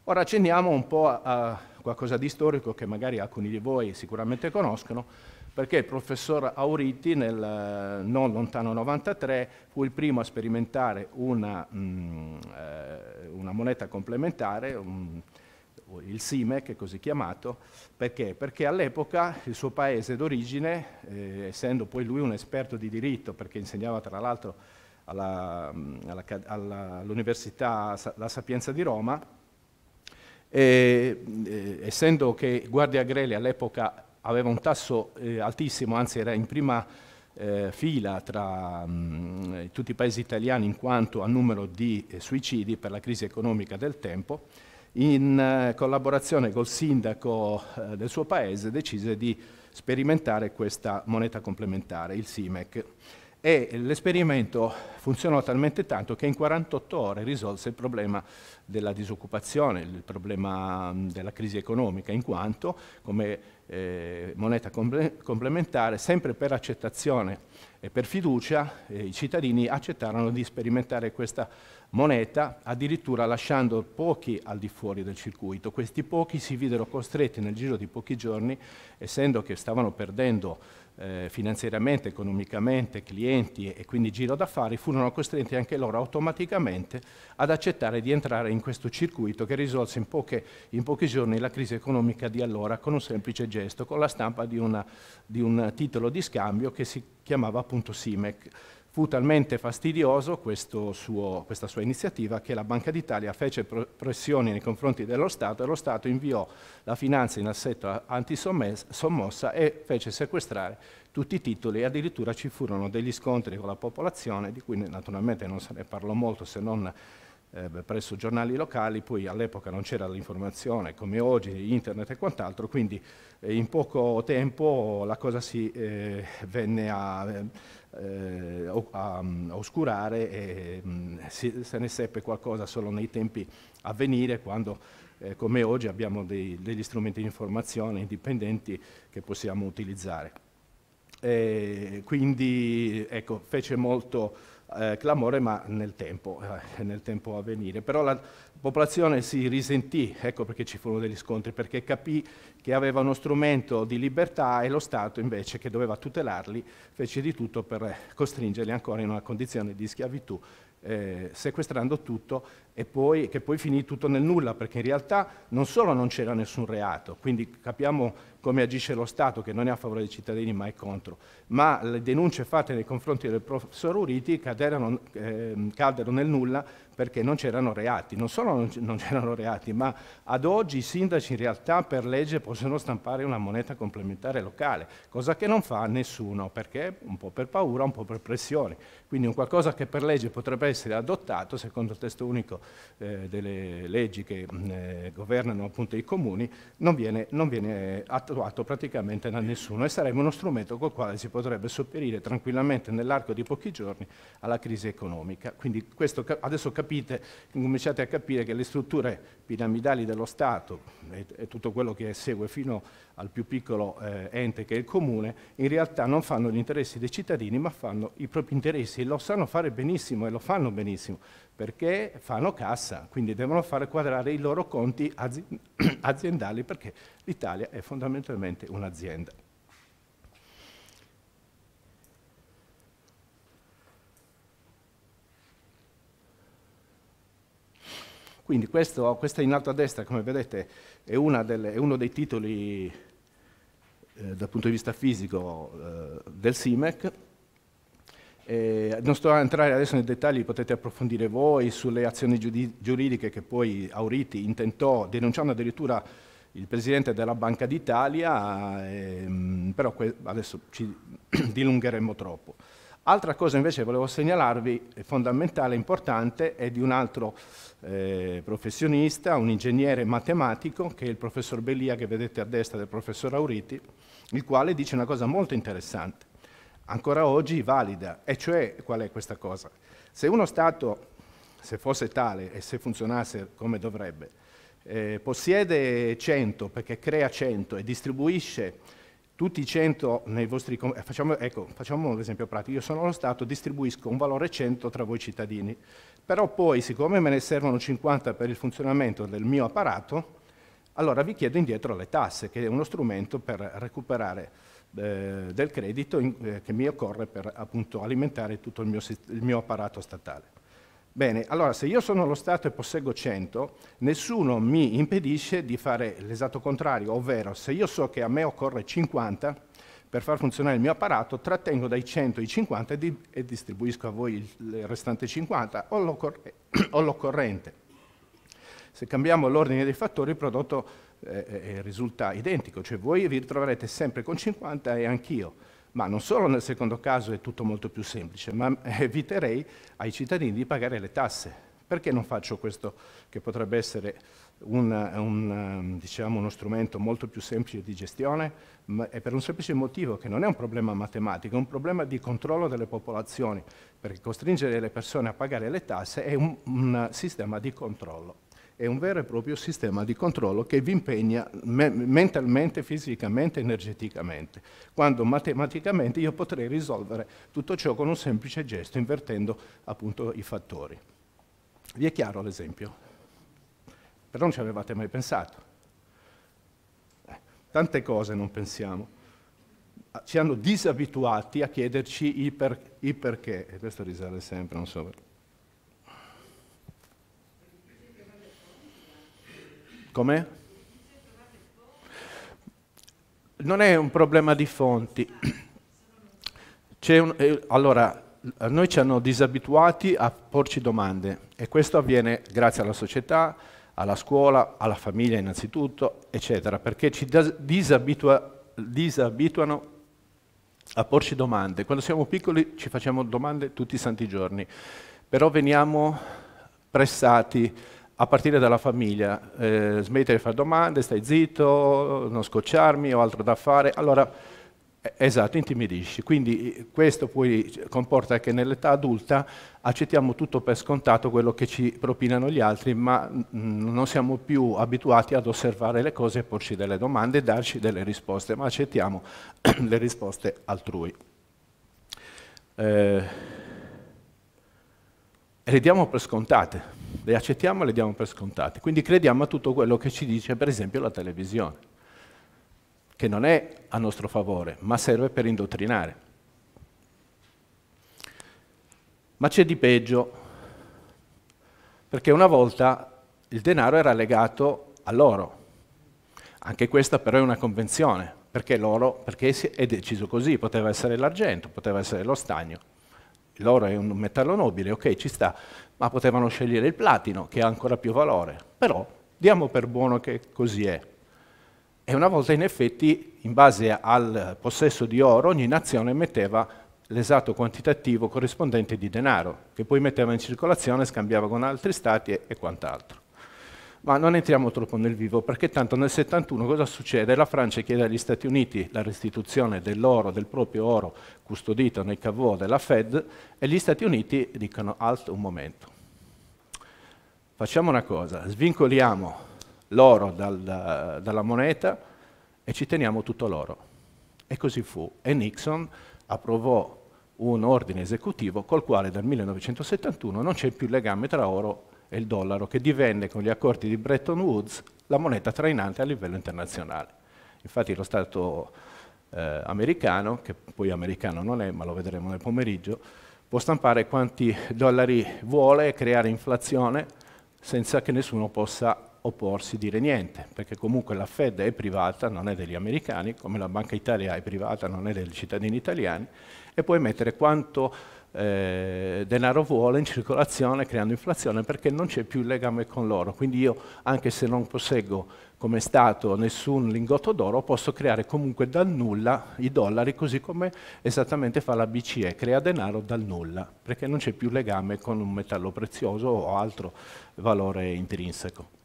Speaker 1: Ora accendiamo un po' a qualcosa di storico che magari alcuni di voi sicuramente conoscono, perché il professor Auriti nel eh, non lontano 93 fu il primo a sperimentare una, mh, mm, eh, una moneta complementare, un, il SIMEC così chiamato, perché? Perché all'epoca il suo paese d'origine, eh, essendo poi lui un esperto di diritto, perché insegnava tra l'altro mm, all'Università alla, alla, La Sapienza di Roma, e, eh, essendo che Guardia Greli all'epoca aveva un tasso eh, altissimo, anzi era in prima eh, fila tra mh, mm, tutti i paesi italiani in quanto a numero di eh, suicidi per la crisi economica del tempo, in eh, collaborazione col sindaco eh, del suo paese decise di sperimentare questa moneta complementare, il SIMEC e l'esperimento funzionò talmente tanto che in 48 ore risolse il problema della disoccupazione, il problema mm, della crisi economica, in quanto come eh, moneta complementare, sempre per accettazione e per fiducia, eh, i cittadini accettarono di sperimentare questa moneta, addirittura lasciando pochi al di fuori del circuito. Questi pochi si videro costretti nel giro di pochi giorni, essendo che stavano perdendo eh, finanziariamente, economicamente, clienti e quindi giro d'affari, furono costretti anche loro automaticamente ad accettare di entrare in questo circuito che risolse in, poche, in pochi giorni la crisi economica di allora con un semplice gesto, con la stampa di, una, di un titolo di scambio che si chiamava appunto SIMEC. Fu talmente fastidioso suo, questa sua iniziativa che la Banca d'Italia fece pressioni nei confronti dello Stato e lo Stato inviò la finanza in assetto antisommossa e fece sequestrare tutti i titoli e addirittura ci furono degli scontri con la popolazione di cui naturalmente non se ne parlò molto se non eh, presso giornali locali, poi all'epoca non c'era l'informazione come oggi, internet e quant'altro, quindi eh, in poco tempo la cosa si eh, venne a eh, eh, a, mm, a, oscurare e mh, mm, se ne seppe qualcosa solo nei tempi a venire quando eh, come oggi abbiamo dei, degli strumenti di informazione indipendenti che possiamo utilizzare. E quindi ecco, fece molto eh, clamore, ma nel tempo, eh, nel tempo a venire. Però la popolazione si risentì, ecco perché ci furono degli scontri, perché capì che aveva uno strumento di libertà e lo Stato invece che doveva tutelarli fece di tutto per costringerli ancora in una condizione di schiavitù eh, sequestrando tutto e poi, che poi finì tutto nel nulla, perché in realtà non solo non c'era nessun reato, quindi capiamo come agisce lo Stato che non è a favore dei cittadini ma è contro, ma le denunce fatte nei confronti del professor Uriti caderono, eh, caddero nel nulla perché non c'erano reati, non solo non c'erano reati, ma ad oggi i sindaci in realtà per legge possono stampare una moneta complementare locale, cosa che non fa nessuno, perché un po' per paura, un po' per pressione. Quindi un qualcosa che per legge potrebbe essere adottato, secondo il testo unico eh, delle leggi che mm, eh, governano appunto i comuni, non viene, non viene, attuato praticamente da nessuno e sarebbe uno strumento col quale si potrebbe sopperire tranquillamente nell'arco di pochi giorni alla crisi economica. Quindi questo, adesso capite, cominciate a capire che le strutture piramidali dello Stato e, e tutto quello che segue fino a al più piccolo eh, ente che è il comune, in realtà non fanno gli interessi dei cittadini ma fanno i propri interessi e lo sanno fare benissimo e lo fanno benissimo perché fanno cassa, quindi devono fare quadrare i loro conti <clears throat> aziendali perché l'Italia è fondamentalmente un'azienda. Quindi questo, questa in alto a destra, come vedete, è, delle, è uno dei titoli eh, dal punto di vista fisico eh, del CIMEC. E non sto a entrare adesso nei dettagli, potete approfondire voi sulle azioni giuridiche che poi Auriti intentò, denunciando addirittura il presidente della Banca d'Italia, ehm, però adesso ci <clears throat> dilungheremo troppo. Altra cosa invece volevo segnalarvi, fondamentale, importante, è di un altro eh, professionista, un ingegnere matematico, che è il professor Bellia, che vedete a destra del professor Auriti, il quale dice una cosa molto interessante, ancora oggi valida, e cioè qual è questa cosa? Se uno Stato, se fosse tale e se funzionasse come dovrebbe, eh, possiede 100 perché crea 100 e distribuisce tutti i 100 nei vostri... Eh, facciamo, ecco, facciamo un esempio pratico. Io sono lo Stato, distribuisco un valore 100 tra voi cittadini, però poi, siccome me ne servono 50 per il funzionamento del mio apparato, allora vi chiedo indietro le tasse, che è uno strumento per recuperare eh, del credito in, eh, che mi occorre per appunto, alimentare tutto il mio, il mio apparato statale. Bene, allora se io sono lo Stato e posseggo 100, nessuno mi impedisce di fare l'esatto contrario, ovvero se io so che a me occorre 50 per far funzionare il mio apparato, trattengo dai 100 i 50 e, di e distribuisco a voi il, il restante 50 o l'occorrente. Se cambiamo l'ordine dei fattori il prodotto eh, eh, eh risulta identico, cioè voi vi ritroverete sempre con 50 e anch'io. Ma non solo nel secondo caso è tutto molto più semplice, ma eh, eviterei ai cittadini di pagare le tasse. Perché non faccio questo che potrebbe essere un, un, diciamo, uno strumento molto più semplice di gestione? è per un semplice motivo che non è un problema matematico, è un problema di controllo delle popolazioni, perché costringere le persone a pagare le tasse è un, un sistema di controllo è un vero e proprio sistema di controllo che vi impegna me mentalmente, fisicamente, energeticamente, quando matematicamente io potrei risolvere tutto ciò con un semplice gesto, invertendo appunto i fattori. Vi è chiaro l'esempio? Però non ci avevate mai pensato. Eh, tante cose non pensiamo ah, ci hanno disabituati a chiederci i, per, i perché, e questo risale sempre, non so Come? Non è un problema di fonti. Un, eh, allora, noi ci hanno disabituati a porci domande e questo avviene grazie alla società, alla scuola, alla famiglia innanzitutto, eccetera, perché ci disabitua, disabituano a porci domande. Quando siamo piccoli ci facciamo domande tutti i santi giorni, però veniamo pressati a partire dalla famiglia, eh, smettere di fare domande, stai zitto, non scocciarmi, ho altro da fare. Allora, eh, esatto, intimidisci. Quindi eh, questo poi comporta che nell'età adulta accettiamo tutto per scontato quello che ci propinano gli altri, ma mm, non siamo più abituati ad osservare le cose e porci delle domande e darci delle risposte, ma accettiamo <clears throat> le risposte altrui. Eh, le diamo per scontate le accettiamo e le diamo per scontate. Quindi crediamo a tutto quello che ci dice per esempio la televisione, che non è a nostro favore, ma serve per indottrinare. Ma c'è di peggio, perché una volta il denaro era legato a loro. Anche questa però è una convenzione, perché l'oro, perché è deciso così, poteva essere l'argento, poteva essere lo stagno. L'oro è un metallo nobile, ok, ci sta, ma potevano scegliere il platino, che ha ancora più valore. Però diamo per buono che così è. E una volta in effetti, in base al possesso di oro, ogni nazione metteva l'esatto quantitativo corrispondente di denaro, che poi metteva in circolazione, scambiava con altri stati e, e quant'altro. Ma non entriamo troppo nel vivo, perché tanto nel 71 cosa succede? La Francia chiede agli Stati Uniti la restituzione dell'oro, del proprio oro custodito nel caveau della Fed, e gli Stati Uniti dicono alt un momento facciamo una cosa, svincoliamo l'oro dal, da, dalla moneta e ci teniamo tutto l'oro. E così fu. E Nixon approvò un ordine esecutivo col quale dal 1971 non c'è più il legame tra oro e il dollaro, che divenne con gli accordi di Bretton Woods la moneta trainante a livello internazionale. Infatti lo Stato eh, americano, che poi americano non è, ma lo vedremo nel pomeriggio, può stampare quanti dollari vuole, e creare inflazione, senza che nessuno possa opporsi dire niente, perché comunque la Fed è privata, non è degli americani, come la Banca Italia è privata, non è dei cittadini italiani, e puoi mettere quanto eh, denaro vuole in circolazione creando inflazione perché non c'è più il legame con l'oro. Quindi io, anche se non posseggo come Stato nessun lingotto d'oro, posso creare comunque dal nulla i dollari, così come esattamente fa la BCE, crea denaro dal nulla, perché non c'è più legame con un metallo prezioso o altro valore intrinseco.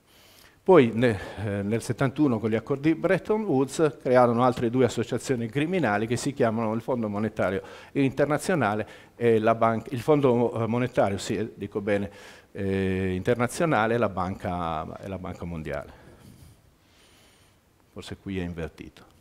Speaker 1: Poi eh, nel 71 con gli accordi Bretton Woods crearono altre due associazioni criminali che si chiamano il Fondo Monetario Internazionale e la Banca, il Fondo eh, Monetario, sì, eh, dico bene, eh, Internazionale e la, banca, e la Banca Mondiale. Forse qui è invertito.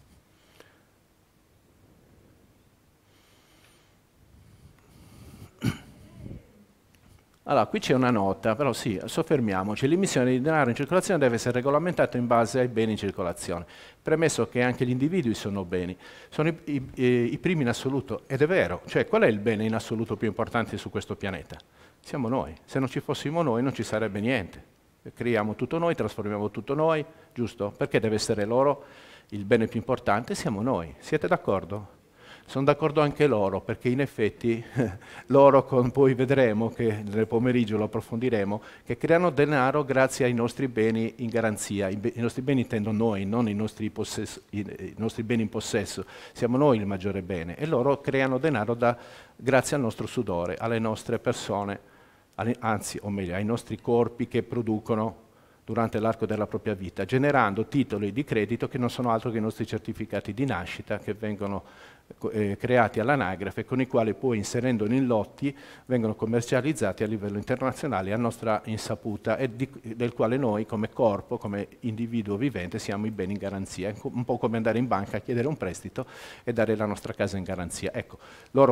Speaker 1: Allora, qui c'è una nota, però sì, soffermiamoci. L'emissione di denaro in circolazione deve essere regolamentata in base ai beni in circolazione, premesso che anche gli individui sono beni. Sono i, i, eh, i, primi in assoluto, ed è vero. Cioè, qual è il bene in assoluto più importante su questo pianeta? Siamo noi. Se non ci fossimo noi non ci sarebbe niente. Creiamo tutto noi, trasformiamo tutto noi, giusto? Perché deve essere loro il bene più importante? Siamo noi. Siete d'accordo? Sono d'accordo anche loro, perché in effetti <laughs> loro con, poi vedremo, che nel pomeriggio lo approfondiremo, che creano denaro grazie ai nostri beni in garanzia. I, i nostri beni intendo noi, non i nostri, possesso, i, i nostri, beni in possesso. Siamo noi il maggiore bene e loro creano denaro da, grazie al nostro sudore, alle nostre persone, alle, anzi, o meglio, ai nostri corpi che producono durante l'arco della propria vita, generando titoli di credito che non sono altro che i nostri certificati di nascita che vengono eh, creati all'anagrafe con i quali poi inserendoli in lotti vengono commercializzati a livello internazionale a nostra insaputa e di, del quale noi come corpo, come individuo vivente siamo i beni in garanzia, ecco, un po' come andare in banca a chiedere un prestito e dare la nostra casa in garanzia. Ecco,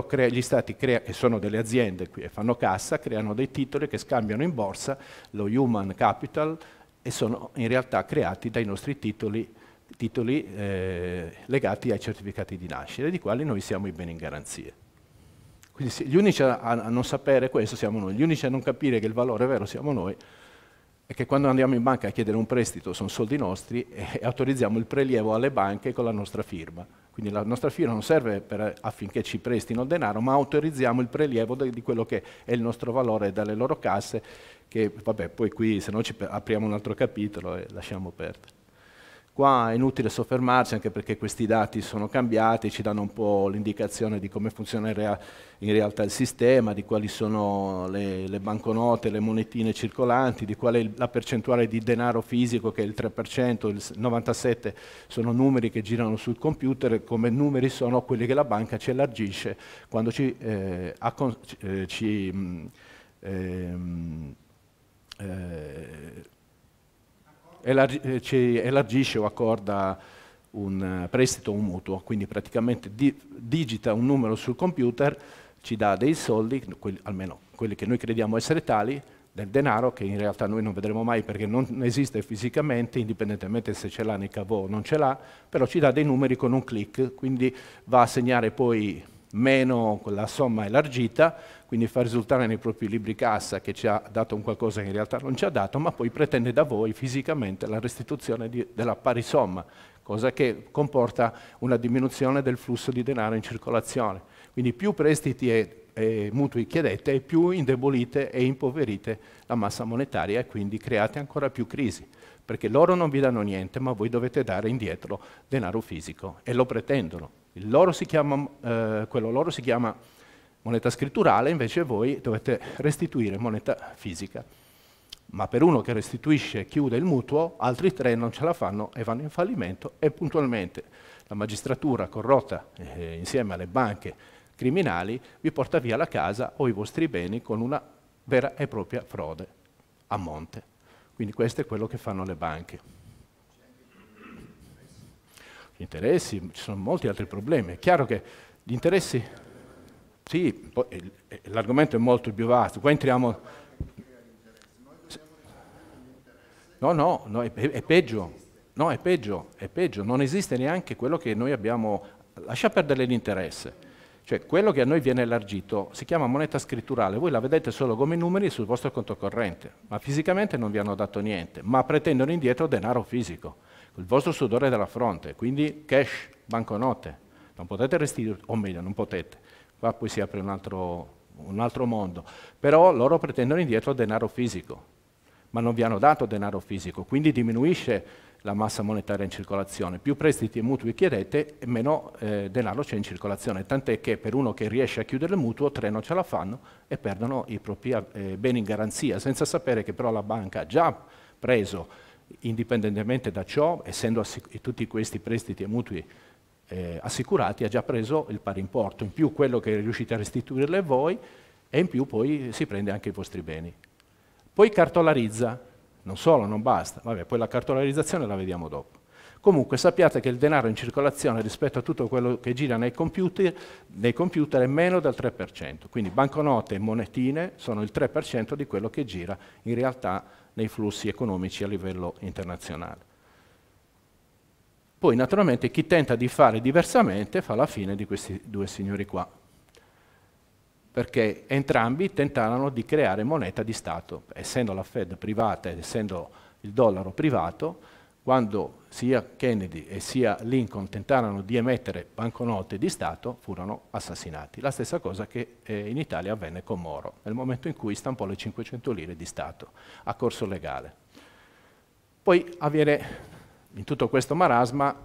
Speaker 1: crea, gli stati crea, che sono delle aziende qui e fanno cassa, creano dei titoli che scambiano in borsa lo human capital e sono in realtà creati dai nostri titoli titoli eh, legati ai certificati di nascita, di quali noi siamo i beni in garanzia. Quindi se, gli unici a, a, non sapere questo siamo noi, gli unici a non capire che il valore vero siamo noi, e che quando andiamo in banca a chiedere un prestito sono soldi nostri e, e autorizziamo il prelievo alle banche con la nostra firma. Quindi la nostra firma non serve per, affinché ci prestino il denaro, ma autorizziamo il prelievo de, di quello che è il nostro valore dalle loro casse, che vabbè, poi qui se no ci apriamo un altro capitolo e lasciamo perdere. Qua è inutile soffermarsi anche perché questi dati sono cambiati, ci danno un po' l'indicazione di come funziona in, rea in, realtà il sistema, di quali sono le, le banconote, le monetine circolanti, di qual è la percentuale di denaro fisico che è il 3%, il 97% sono numeri che girano sul computer e come numeri sono quelli che la banca ci allargisce quando ci, eh, eh ci mm, ehm, eh, eh, eh, ci elargisce o accorda un eh, prestito o un mutuo, quindi praticamente di digita un numero sul computer, ci dà dei soldi, quelli, almeno quelli che noi crediamo essere tali, del denaro che in realtà noi non vedremo mai perché non esiste fisicamente, indipendentemente se ce l'ha nei cavò o non ce l'ha, però ci dà dei numeri con un clic, quindi va a segnare poi meno la somma elargita, quindi fa risultare nei propri libri cassa che ci ha dato un qualcosa che in realtà non ci ha dato, ma poi pretende da voi fisicamente la restituzione di, della pari somma, cosa che comporta una diminuzione del flusso di denaro in circolazione. Quindi più prestiti e, e mutui chiedete più indebolite e impoverite la massa monetaria e quindi create ancora più crisi perché loro non vi danno niente, ma voi dovete dare indietro denaro fisico e lo pretendono. Loro chiama, eh, quello loro si chiama moneta scritturale, invece voi dovete restituire moneta fisica. Ma per uno che restituisce e chiude il mutuo, altri tre non ce la fanno e vanno in fallimento e puntualmente la magistratura corrotta eh, insieme alle banche criminali vi porta via la casa o i vostri beni con una vera e propria frode a monte. Quindi questo è quello che fanno le banche. Gli interessi, ci sono molti altri problemi. È chiaro che gli interessi sì, eh, eh, l'argomento è molto più vasto. Qua entriamo... No, no, no è, è, peggio. No, è peggio, è peggio. Non esiste neanche quello che noi abbiamo... Lascia perdere l'interesse. Cioè, quello che a noi viene elargito si chiama moneta scritturale. Voi la vedete solo come numeri sul vostro conto corrente, ma fisicamente non vi hanno dato niente, ma pretendono indietro denaro fisico, il vostro sudore della fronte, quindi cash, banconote. Non potete restituire, o meglio, non potete Qua poi si apre un altro, un altro mondo. Però loro pretendono indietro denaro fisico, ma non vi hanno dato denaro fisico, quindi diminuisce la massa monetaria in circolazione. Più prestiti e mutui chiedete, meno eh, denaro c'è in circolazione, tant'è che per uno che riesce a chiudere il mutuo, tre non ce la fanno e perdono i propri eh, beni in garanzia, senza sapere che però la banca ha già preso, indipendentemente da ciò, essendo tutti questi prestiti e mutui eh, assicurati ha già preso il pari importo, in più quello che riuscite a restituirle voi e in più poi si prende anche i vostri beni. Poi cartolarizza, non solo, non basta, vabbè, poi la cartolarizzazione la vediamo dopo. Comunque sappiate che il denaro in circolazione rispetto a tutto quello che gira nei computer, nei computer è meno del 3%, quindi banconote e monetine sono il 3% di quello che gira in realtà nei flussi economici a livello internazionale. Poi naturalmente chi tenta di fare diversamente fa la fine di questi due signori qua, perché entrambi tentarono di creare moneta di Stato. Essendo la Fed privata ed essendo il dollaro privato, quando sia Kennedy e sia Lincoln tentarono di emettere banconote di Stato, furono assassinati. La stessa cosa che eh, in Italia avvenne con Moro, nel momento in cui stampò le 500 lire di Stato a corso legale. Poi avviene in tutto questo marasma,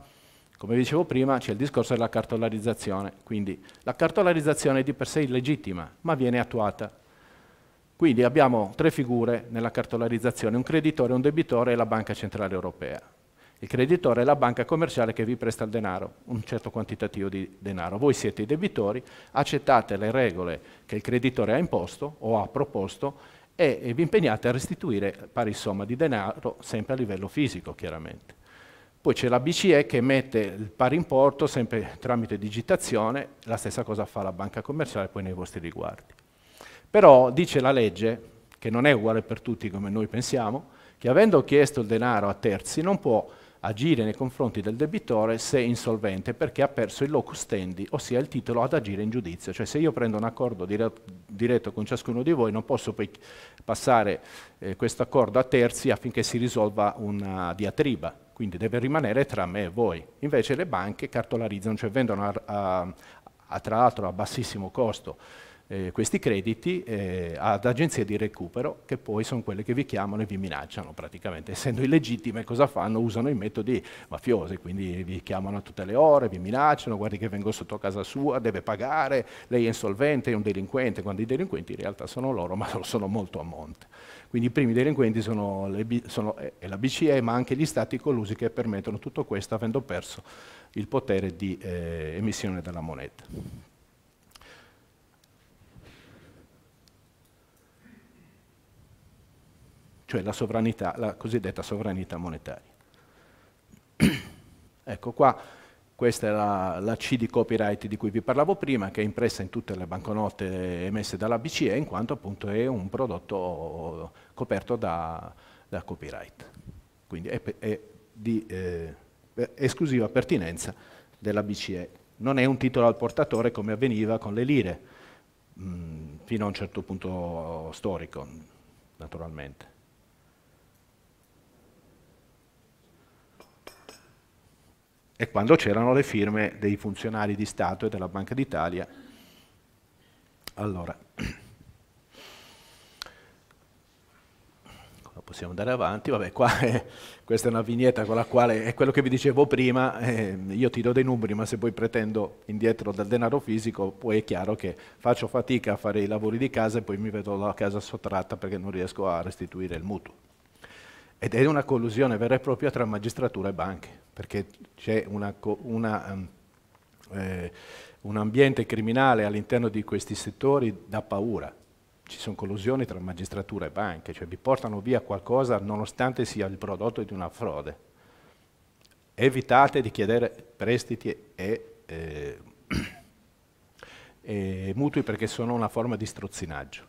Speaker 1: come dicevo prima, c'è il discorso della cartolarizzazione. Quindi la cartolarizzazione è di per sé illegittima, ma viene attuata. Quindi abbiamo tre figure nella cartolarizzazione, un creditore, un debitore e la Banca Centrale Europea. Il creditore è la banca commerciale che vi presta il denaro, un certo quantitativo di denaro. Voi siete i debitori, accettate le regole che il creditore ha imposto o ha proposto e vi impegnate a restituire pari somma di denaro sempre a livello fisico, chiaramente. Poi c'è la BCE che mette il pari importo sempre tramite digitazione, la stessa cosa fa la banca commerciale poi nei vostri riguardi. Però dice la legge, che non è uguale per tutti come noi pensiamo, che avendo chiesto il denaro a terzi non può agire nei confronti del debitore se insolvente perché ha perso il locus tendi, ossia il titolo ad agire in giudizio. Cioè se io prendo un accordo diretto con ciascuno di voi non posso poi passare eh, questo accordo a terzi affinché si risolva una diatriba quindi deve rimanere tra me e voi. Invece le banche cartolarizzano, cioè vendono a, a, a, tra l'altro a bassissimo costo eh, questi crediti eh, ad agenzie di recupero che poi sono quelle che vi chiamano e vi minacciano praticamente. Essendo illegittime cosa fanno? Usano i metodi mafiosi, quindi vi chiamano a tutte le ore, vi minacciano, guardi che vengo sotto casa sua, deve pagare, lei è insolvente, è un delinquente, quando i delinquenti in realtà sono loro <laughs> ma sono molto a monte. Quindi i primi delinquenti sono, le, sono eh, la BCE ma anche gli stati collusi che permettono tutto questo avendo perso il potere di eh, emissione della moneta. cioè la, sovranità, la cosiddetta sovranità monetaria. <clears throat> ecco qua, questa è la, la, C di copyright di cui vi parlavo prima, che è impressa in tutte le banconote emesse dalla BCE, in quanto appunto è un prodotto coperto da, da copyright. Quindi è, è di eh, esclusiva pertinenza della BCE. Non è un titolo al portatore come avveniva con le lire, mh, mm, fino a un certo punto storico, naturalmente. e quando c'erano le firme dei funzionari di Stato e della Banca d'Italia. Allora, possiamo andare avanti, vabbè qua è, questa è una vignetta con la quale è quello che vi dicevo prima, eh, io ti do dei numeri ma se poi pretendo indietro dal denaro fisico poi è chiaro che faccio fatica a fare i lavori di casa e poi mi vedo la casa sottratta perché non riesco a restituire il mutuo. Ed è una collusione vera e propria tra magistratura e banche, perché c'è una, una, ehm, eh, un ambiente criminale all'interno di questi settori da paura. Ci sono collusioni tra magistratura e banche, cioè vi portano via qualcosa nonostante sia il prodotto di una frode. Evitate di chiedere prestiti e, eh, <clears throat> e mutui perché sono una forma di strozzinaggio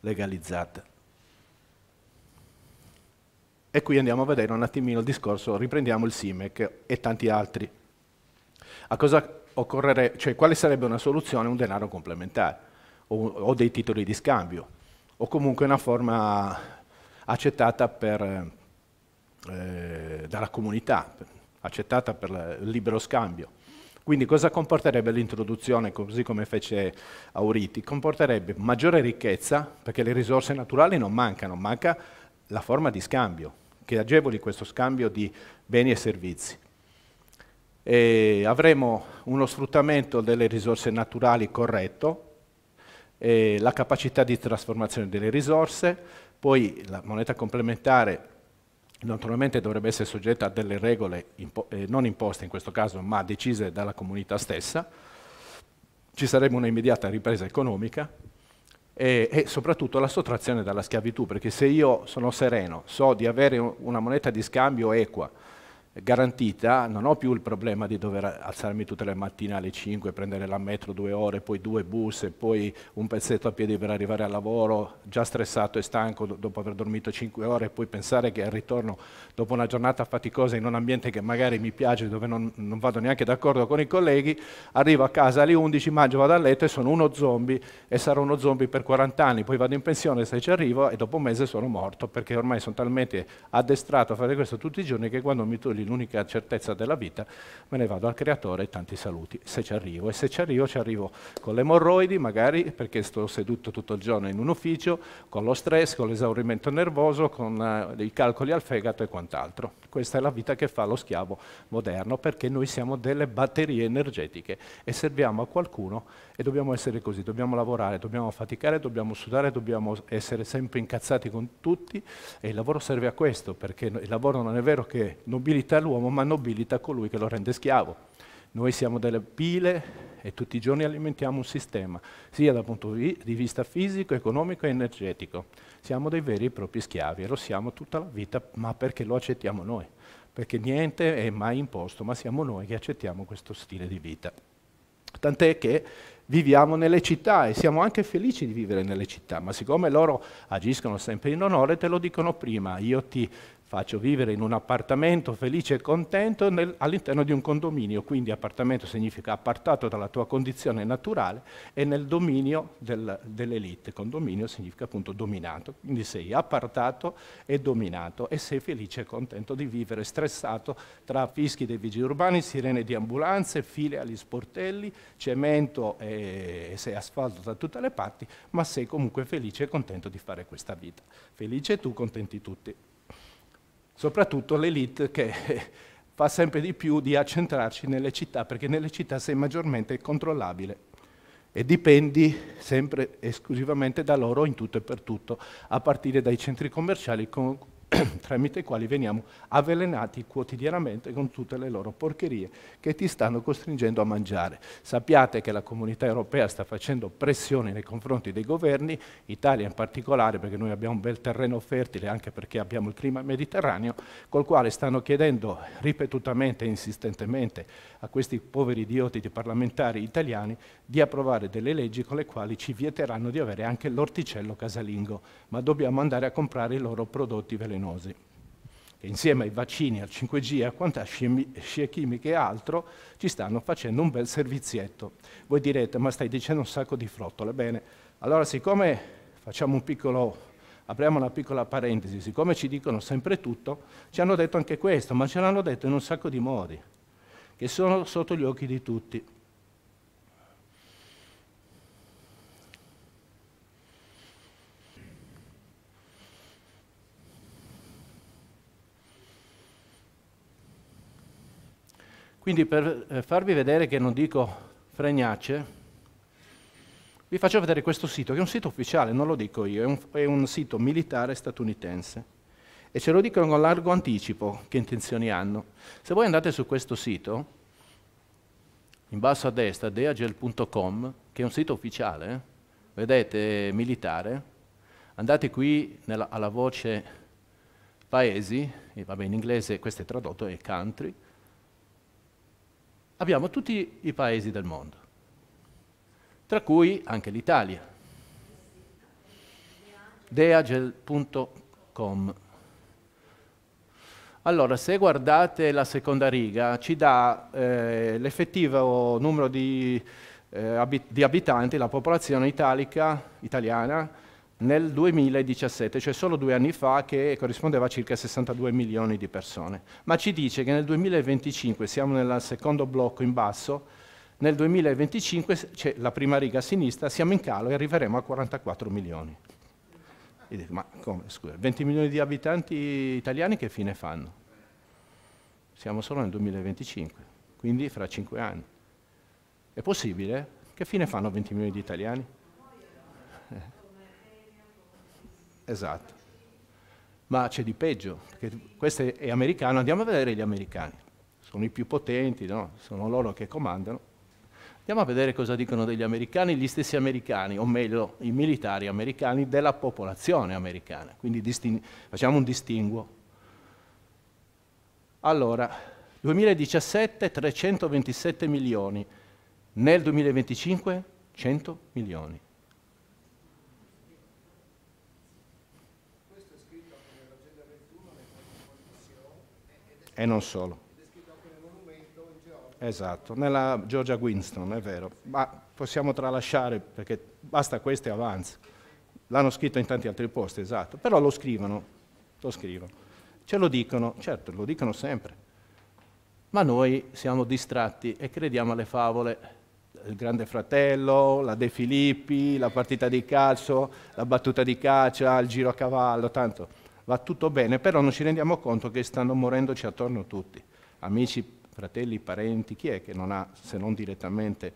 Speaker 1: legalizzata. E qui andiamo a vedere un attimino il discorso, riprendiamo il SIMEC e tanti altri. A cosa Cioè, quale sarebbe una soluzione? Un denaro complementare o, o dei titoli di scambio o comunque una forma accettata per, eh, dalla comunità, accettata per il libero scambio. Quindi cosa comporterebbe l'introduzione, così come fece Auriti? Comporterebbe maggiore ricchezza, perché le risorse naturali non mancano, manca la forma di scambio che agevoli questo scambio di beni e servizi. E avremo uno sfruttamento delle risorse naturali corretto, la capacità di trasformazione delle risorse, poi la moneta complementare naturalmente dovrebbe essere soggetta a delle regole impo eh, non imposte in questo caso, ma decise dalla comunità stessa, ci sarebbe un'immediata ripresa economica, e, e, soprattutto la sottrazione dalla schiavitù, perché se io sono sereno, so di avere una moneta di scambio equa, garantita, non ho più il problema di dover alzarmi tutte le mattine alle 5, prendere la metro due ore, poi due bus e poi un pezzetto a piedi per arrivare al lavoro, già stressato e stanco dopo aver dormito 5 ore e poi pensare che al ritorno dopo una giornata faticosa in un ambiente che magari mi piace, dove non, non vado neanche d'accordo con i colleghi, arrivo a casa alle 11, mangio, vado a letto e sono uno zombie e sarò uno zombie per 40 anni, poi vado in pensione se ci arrivo e dopo un mese sono morto perché ormai sono talmente addestrato a fare questo tutti i giorni che quando mi toglio quindi l'unica certezza della vita, me ne vado al creatore e tanti saluti, se ci arrivo. E se ci arrivo, ci arrivo con le emorroidi, magari perché sto seduto tutto il giorno in un ufficio, con lo stress, con l'esaurimento nervoso, con eh, i calcoli al fegato e quant'altro. Questa è la vita che fa lo schiavo moderno, perché noi siamo delle batterie energetiche e serviamo a qualcuno e dobbiamo essere così, dobbiamo lavorare, dobbiamo faticare, dobbiamo sudare, dobbiamo essere sempre incazzati con tutti e il lavoro serve a questo, perché il lavoro non è vero che nobilita nobilita l'uomo, ma nobilita colui che lo rende schiavo. Noi siamo delle pile e tutti i giorni alimentiamo un sistema, sia dal punto di vista fisico, economico e energetico. Siamo dei veri e propri schiavi e lo siamo tutta la vita, ma perché lo accettiamo noi, perché niente è mai imposto, ma siamo noi che accettiamo questo stile di vita. Tant'è che viviamo nelle città e siamo anche felici di vivere nelle città, ma siccome loro agiscono sempre in onore, te lo dicono prima, io ti faccio vivere in un appartamento felice e contento all'interno di un condominio, quindi appartamento significa appartato dalla tua condizione naturale e nel dominio del, dell'elite, condominio significa appunto dominato, quindi sei appartato e dominato e sei felice e contento di vivere stressato tra fischi dei vigili urbani, sirene di ambulanze, file agli sportelli, cemento e, e asfalto da tutte le parti, ma sei comunque felice e contento di fare questa vita. Felice tu, contenti tutti soprattutto l'elite che <laughs> fa sempre di più di accentrarci nelle città, perché nelle città sei maggiormente controllabile e dipendi sempre esclusivamente da loro in tutto e per tutto, a partire dai centri commerciali con, <clears throat> tramite i quali veniamo avvelenati quotidianamente con tutte le loro porcherie che ti stanno costringendo a mangiare. Sappiate che la comunità europea sta facendo pressione nei confronti dei governi, Italia in particolare perché noi abbiamo un bel terreno fertile anche perché abbiamo il clima mediterraneo, col quale stanno chiedendo ripetutamente e insistentemente a questi poveri idioti di parlamentari italiani di approvare delle leggi con le quali ci vieteranno di avere anche l'orticello casalingo, ma dobbiamo andare a comprare i loro prodotti velenosi farmacogenosi, che insieme ai vaccini, al 5G a quanta scie chimica e altro ci stanno facendo un bel servizietto. Voi direte, ma stai dicendo un sacco di frottole. Bene, allora siccome facciamo un piccolo apriamo una piccola parentesi, siccome ci dicono sempre tutto, ci hanno detto anche questo, ma ce l'hanno detto in un sacco di modi, che sono sotto gli occhi di tutti. Quindi per eh, farvi vedere che non dico fregnacce, vi faccio vedere questo sito, che è un sito ufficiale, non lo dico io, è un, è un sito militare statunitense. E ce lo dicono con largo anticipo che intenzioni hanno. Se voi andate su questo sito, in basso a destra, deagel.com, che è un sito ufficiale, eh, vedete, militare, andate qui nella, alla voce paesi, e vabbè in inglese questo è tradotto, è country, abbiamo tutti i paesi del mondo, tra cui anche l'Italia. Deagel.com allora, se guardate la seconda riga, ci dà eh, l'effettivo numero di, eh, abit di, abitanti, la popolazione italica, italiana, nel 2017, cioè solo due anni fa, che corrispondeva a circa 62 milioni di persone. Ma ci dice che nel 2025, siamo nel secondo blocco in basso, nel 2025, c'è la prima riga a sinistra, siamo in calo e arriveremo a 44 milioni. E dico, ma come, scusa, 20 milioni di abitanti italiani che fine fanno? Siamo solo nel 2025, quindi fra 5 anni. È possibile? Che fine fanno 20 milioni di italiani? Esatto. Ma c'è di peggio, perché questo è americano, andiamo a vedere gli americani. Sono i più potenti, no? sono loro che comandano. Andiamo a vedere cosa dicono degli americani, gli stessi americani, o meglio i militari americani, della popolazione americana. Quindi facciamo un distinguo. Allora, 2017 327 milioni, nel 2025 100 milioni. e non solo. Esatto, nella Georgia Winston, è vero, ma possiamo tralasciare perché basta questo e avanza. L'hanno scritto in tanti altri posti, esatto, però lo scrivono, lo scrivono. Ce lo dicono, certo, lo dicono sempre, ma noi siamo distratti e crediamo alle favole il Grande Fratello, la De Filippi, la partita di calcio, la battuta di caccia, il giro a cavallo, tanto va tutto bene, però non ci rendiamo conto che stanno morendoci attorno tutti, amici, fratelli, parenti, chi è che non ha, se non direttamente,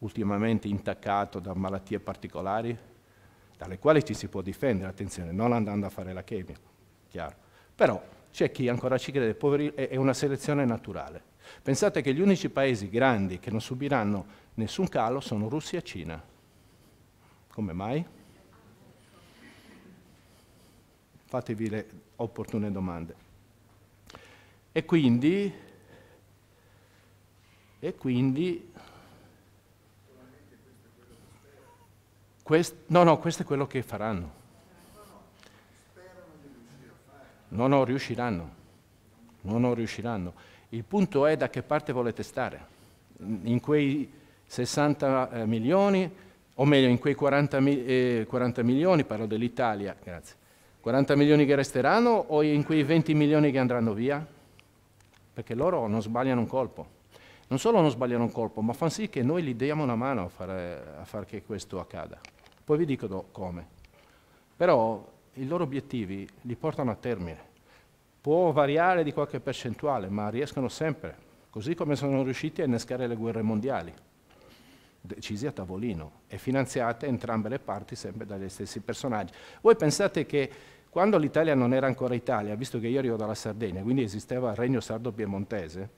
Speaker 1: ultimamente intaccato da malattie particolari, dalle quali ci si può difendere, attenzione, non andando a fare la chemia, chiaro. Però c'è chi ancora ci crede, poveri, è una selezione naturale. Pensate che gli unici paesi grandi che non subiranno nessun calo sono Russia e Cina. Come mai? fatevi le opportune domande. E quindi, e quindi quest, no, no, questo è quello che faranno. No, no, riusciranno. No, no, riusciranno. Il punto è da che parte volete stare. In quei 60 eh, milioni, o meglio, in quei 40, eh, 40 milioni, parlo dell'Italia, grazie, 40 milioni che resteranno o in quei 20 milioni che andranno via? Perché loro non sbagliano un colpo. Non solo non sbagliano un colpo, ma fanno sì che noi gli diamo una mano a fare, a far che questo accada. Poi vi dico come. Però i loro obiettivi li portano a termine. Può variare di qualche percentuale, ma riescono sempre, così come sono riusciti a innescare le guerre mondiali decisi a tavolino e finanziate entrambe le parti sempre dagli stessi personaggi. Voi pensate che quando l'Italia non era ancora Italia, visto che io arrivo dalla Sardegna, quindi esisteva il regno sardo-piemontese,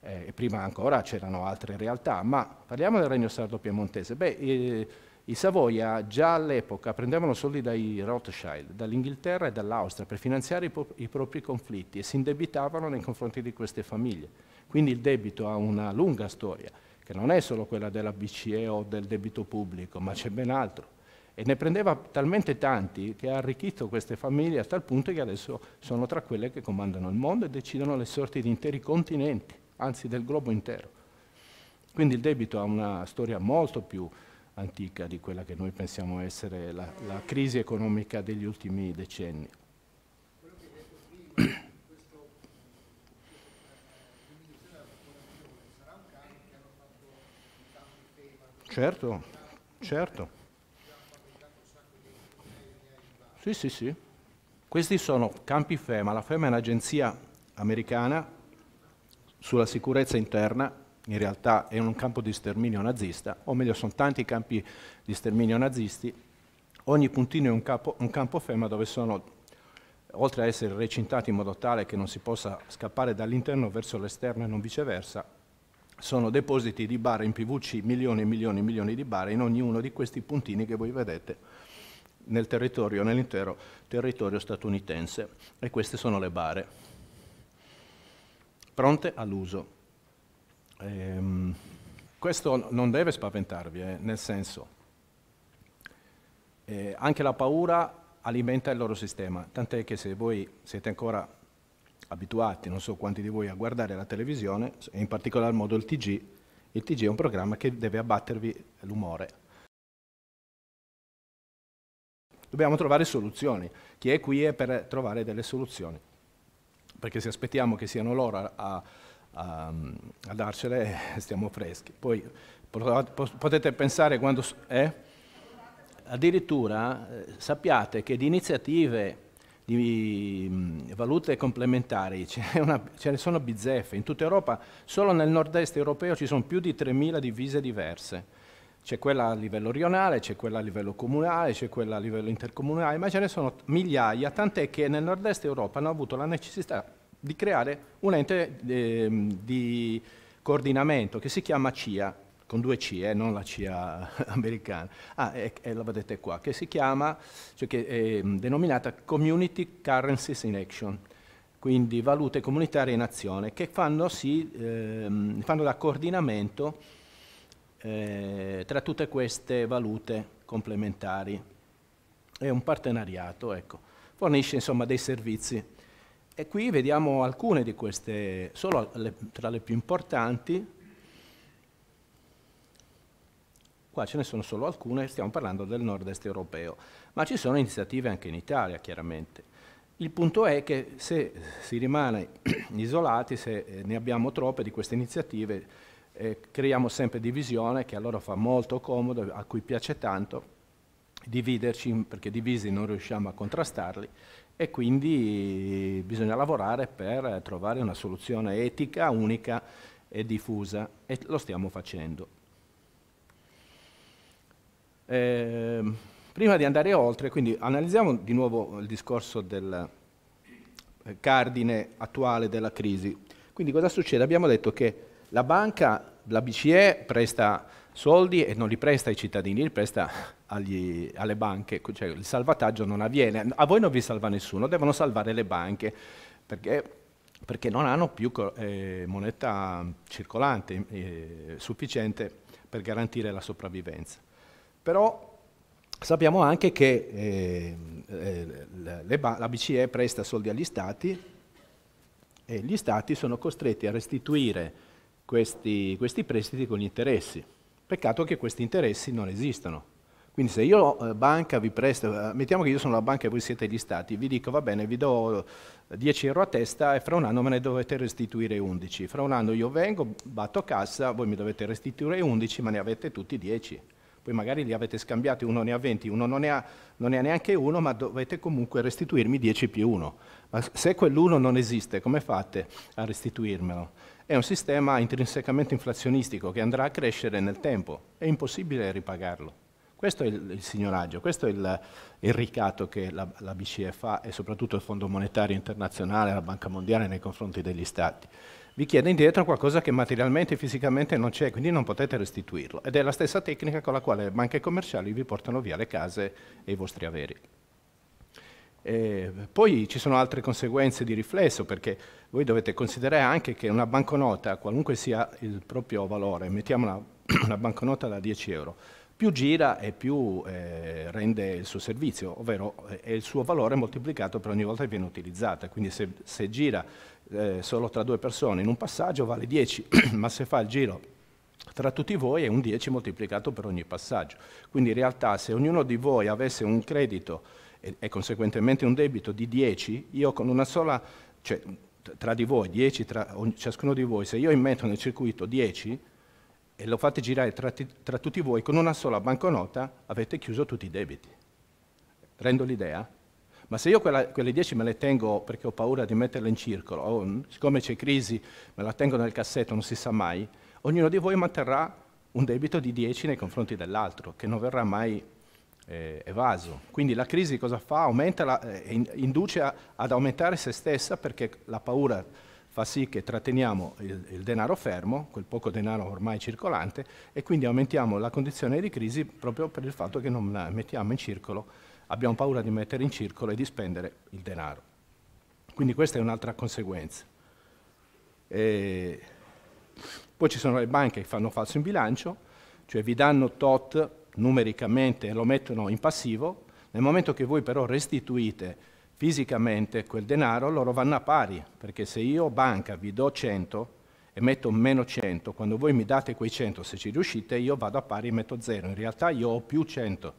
Speaker 1: eh, e prima ancora c'erano altre realtà, ma parliamo del regno sardo-piemontese. Beh, eh, i Savoia già all'epoca prendevano soldi dai Rothschild, dall'Inghilterra e dall'Austria per finanziare i, i, propri conflitti e si indebitavano nei confronti di queste famiglie. Quindi il debito ha una lunga storia, che non è solo quella della BCE o del debito pubblico, ma c'è ben altro e ne prendeva talmente tanti che ha arricchito queste famiglie a tal punto che adesso sono tra quelle che comandano il mondo e decidono le sorti di interi continenti, anzi del globo intero. Quindi il debito ha una storia molto più antica di quella che noi pensiamo essere la, la crisi economica degli ultimi decenni. Certo, certo. Sì, sì, sì. Questi sono campi FEMA. La FEMA è un'agenzia americana sulla sicurezza interna, in realtà è un campo di sterminio nazista, o meglio sono tanti campi di sterminio nazisti. Ogni puntino è un, capo, un campo FEMA dove sono, oltre a essere recintati in modo tale che non si possa scappare dall'interno verso l'esterno e non viceversa, sono depositi di bare in PVC, milioni e milioni e milioni di bare in ognuno di questi puntini che voi vedete nel territorio, nell'intero territorio statunitense. E queste sono le bare. Pronte all'uso. Ehm, questo non deve spaventarvi, eh, nel senso, eh, anche la paura alimenta il loro sistema, tant'è che se voi siete ancora abituati, non so quanti di voi, a guardare la televisione, e in particolar modo il TG, il TG è un programma che deve abbattervi l'umore Dobbiamo trovare soluzioni. Chi è qui è per trovare delle soluzioni, perché se aspettiamo che siano loro a, a, a, a darcele <laughs> stiamo freschi. Poi potete pensare quando... Eh? Addirittura eh, sappiate che di iniziative di valute complementari, <laughs> una, ce ne sono bizzeffe. In tutta Europa, solo nel nord-est europeo ci sono più di 3.000 divise diverse. C'è quella a livello rionale, c'è quella a livello comunale, c'è quella a livello intercomunale, ma ce ne sono migliaia, tant'è che nel nord-est Europa hanno avuto la necessità di creare un ente eh, di coordinamento che si chiama CIA, con due C, eh, non la CIA <laughs> americana, ah, e, e la vedete qua, che si chiama, cioè che è ehm, denominata Community Currencies in Action, quindi valute comunitarie in azione, che fanno, sì, eh, fanno da coordinamento eh, tra tutte queste valute complementari. È un partenariato, ecco. Fornisce insomma dei servizi. E qui vediamo alcune di queste, solo le, tra le più importanti. Qua ce ne sono solo alcune, stiamo parlando del nord-est europeo, ma ci sono iniziative anche in Italia, chiaramente. Il punto è che se si rimane <clears throat> isolati, se eh, ne abbiamo troppe di queste iniziative, eh, creiamo sempre divisione che a loro fa molto comodo, a cui piace tanto dividerci perché divisi non riusciamo a contrastarli e quindi bisogna lavorare per trovare una soluzione etica, unica e diffusa e lo stiamo facendo. Eh, prima di andare oltre, quindi analizziamo di nuovo il discorso del eh, cardine attuale della crisi. Quindi cosa succede? Abbiamo detto che la banca la BCE presta soldi e non li presta ai cittadini, li presta agli, alle banche, cioè il salvataggio non avviene. A voi non vi salva nessuno, devono salvare le banche, perché, perché non hanno più eh, moneta circolante eh, sufficiente per garantire la sopravvivenza. Però sappiamo anche che eh, eh la BCE presta soldi agli stati e gli stati sono costretti a restituire questi, questi prestiti con gli interessi. Peccato che questi interessi non esistano. Quindi se io eh, banca vi presto, eh, mettiamo che io sono la banca e voi siete gli stati, vi dico va bene, vi do 10 eh, euro a testa e fra un anno me ne dovete restituire 11. Fra un anno io vengo, batto cassa, voi mi dovete restituire 11, ma ne avete tutti 10. Poi magari li avete scambiati, uno ne ha 20, uno non ne ha, non ne ha neanche uno, ma dovete comunque restituirmi 10 più 1. Ma se quell'uno non esiste, come fate a restituirmelo? è un sistema intrinsecamente inflazionistico che andrà a crescere nel tempo, è impossibile ripagarlo. Questo è il, il signoraggio, questo è il, il ricatto che la, la, BCE fa e soprattutto il Fondo Monetario Internazionale, la Banca Mondiale nei confronti degli Stati. Vi chiede indietro qualcosa che materialmente e fisicamente non c'è, quindi non potete restituirlo. Ed è la stessa tecnica con la quale le banche commerciali vi portano via le case e i vostri averi. E eh, poi ci sono altre conseguenze di riflesso perché voi dovete considerare anche che una banconota, qualunque sia il proprio valore, mettiamo una, <clears throat> una banconota da 10 euro, più gira e più eh, rende il suo servizio, ovvero eh, è il suo valore moltiplicato per ogni volta che viene utilizzata. Quindi se, se gira eh, solo tra due persone in un passaggio vale 10, <clears throat> ma se fa il giro tra tutti voi è un 10 moltiplicato per ogni passaggio. Quindi in realtà se ognuno di voi avesse un credito e, e conseguentemente un debito di 10, io con una sola, cioè tra di voi, 10 tra ciascuno di voi, se io immetto nel circuito 10 e lo fate girare tra, tra tutti voi con una sola banconota, avete chiuso tutti i debiti. Rendo l'idea? Ma se io quella, quelle 10 me le tengo perché ho paura di metterle in circolo, o oh, siccome c'è crisi me la tengo nel cassetto, non si sa mai, ognuno di voi manterrà un debito di 10 nei confronti dell'altro, che non verrà mai eh, evaso. Quindi la crisi cosa fa? La, eh, induce a, ad aumentare se stessa perché la paura fa sì che tratteniamo il, il, denaro fermo, quel poco denaro ormai circolante, e quindi aumentiamo la condizione di crisi proprio per il fatto che non mettiamo in circolo, abbiamo paura di mettere in circolo e di spendere il denaro. Quindi questa è un'altra conseguenza. E poi ci sono le banche che fanno falso in bilancio, cioè vi danno tot numericamente lo mettono in passivo, nel momento che voi però restituite fisicamente quel denaro, loro vanno a pari, perché se io banca vi do 100 e metto meno 100, quando voi mi date quei 100, se ci riuscite, io vado a pari e metto 0. In realtà io ho più 100,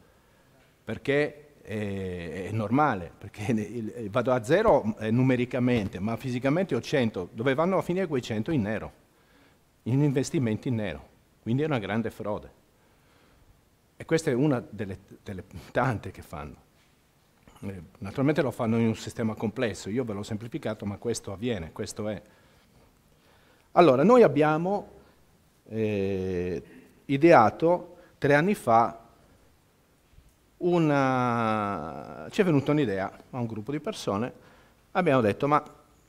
Speaker 1: perché è, normale, perché <laughs> vado a 0 eh, numericamente, ma fisicamente ho 100. Dove vanno a finire quei 100? In nero, in investimenti in nero. Quindi è una grande frode. E questa è una delle, delle tante che fanno. Eh, naturalmente lo fanno in un sistema complesso, io ve l'ho semplificato, ma questo avviene, questo è. Allora, noi abbiamo eh, ideato tre anni fa una... ci è venuta un'idea a un gruppo di persone, abbiamo detto ma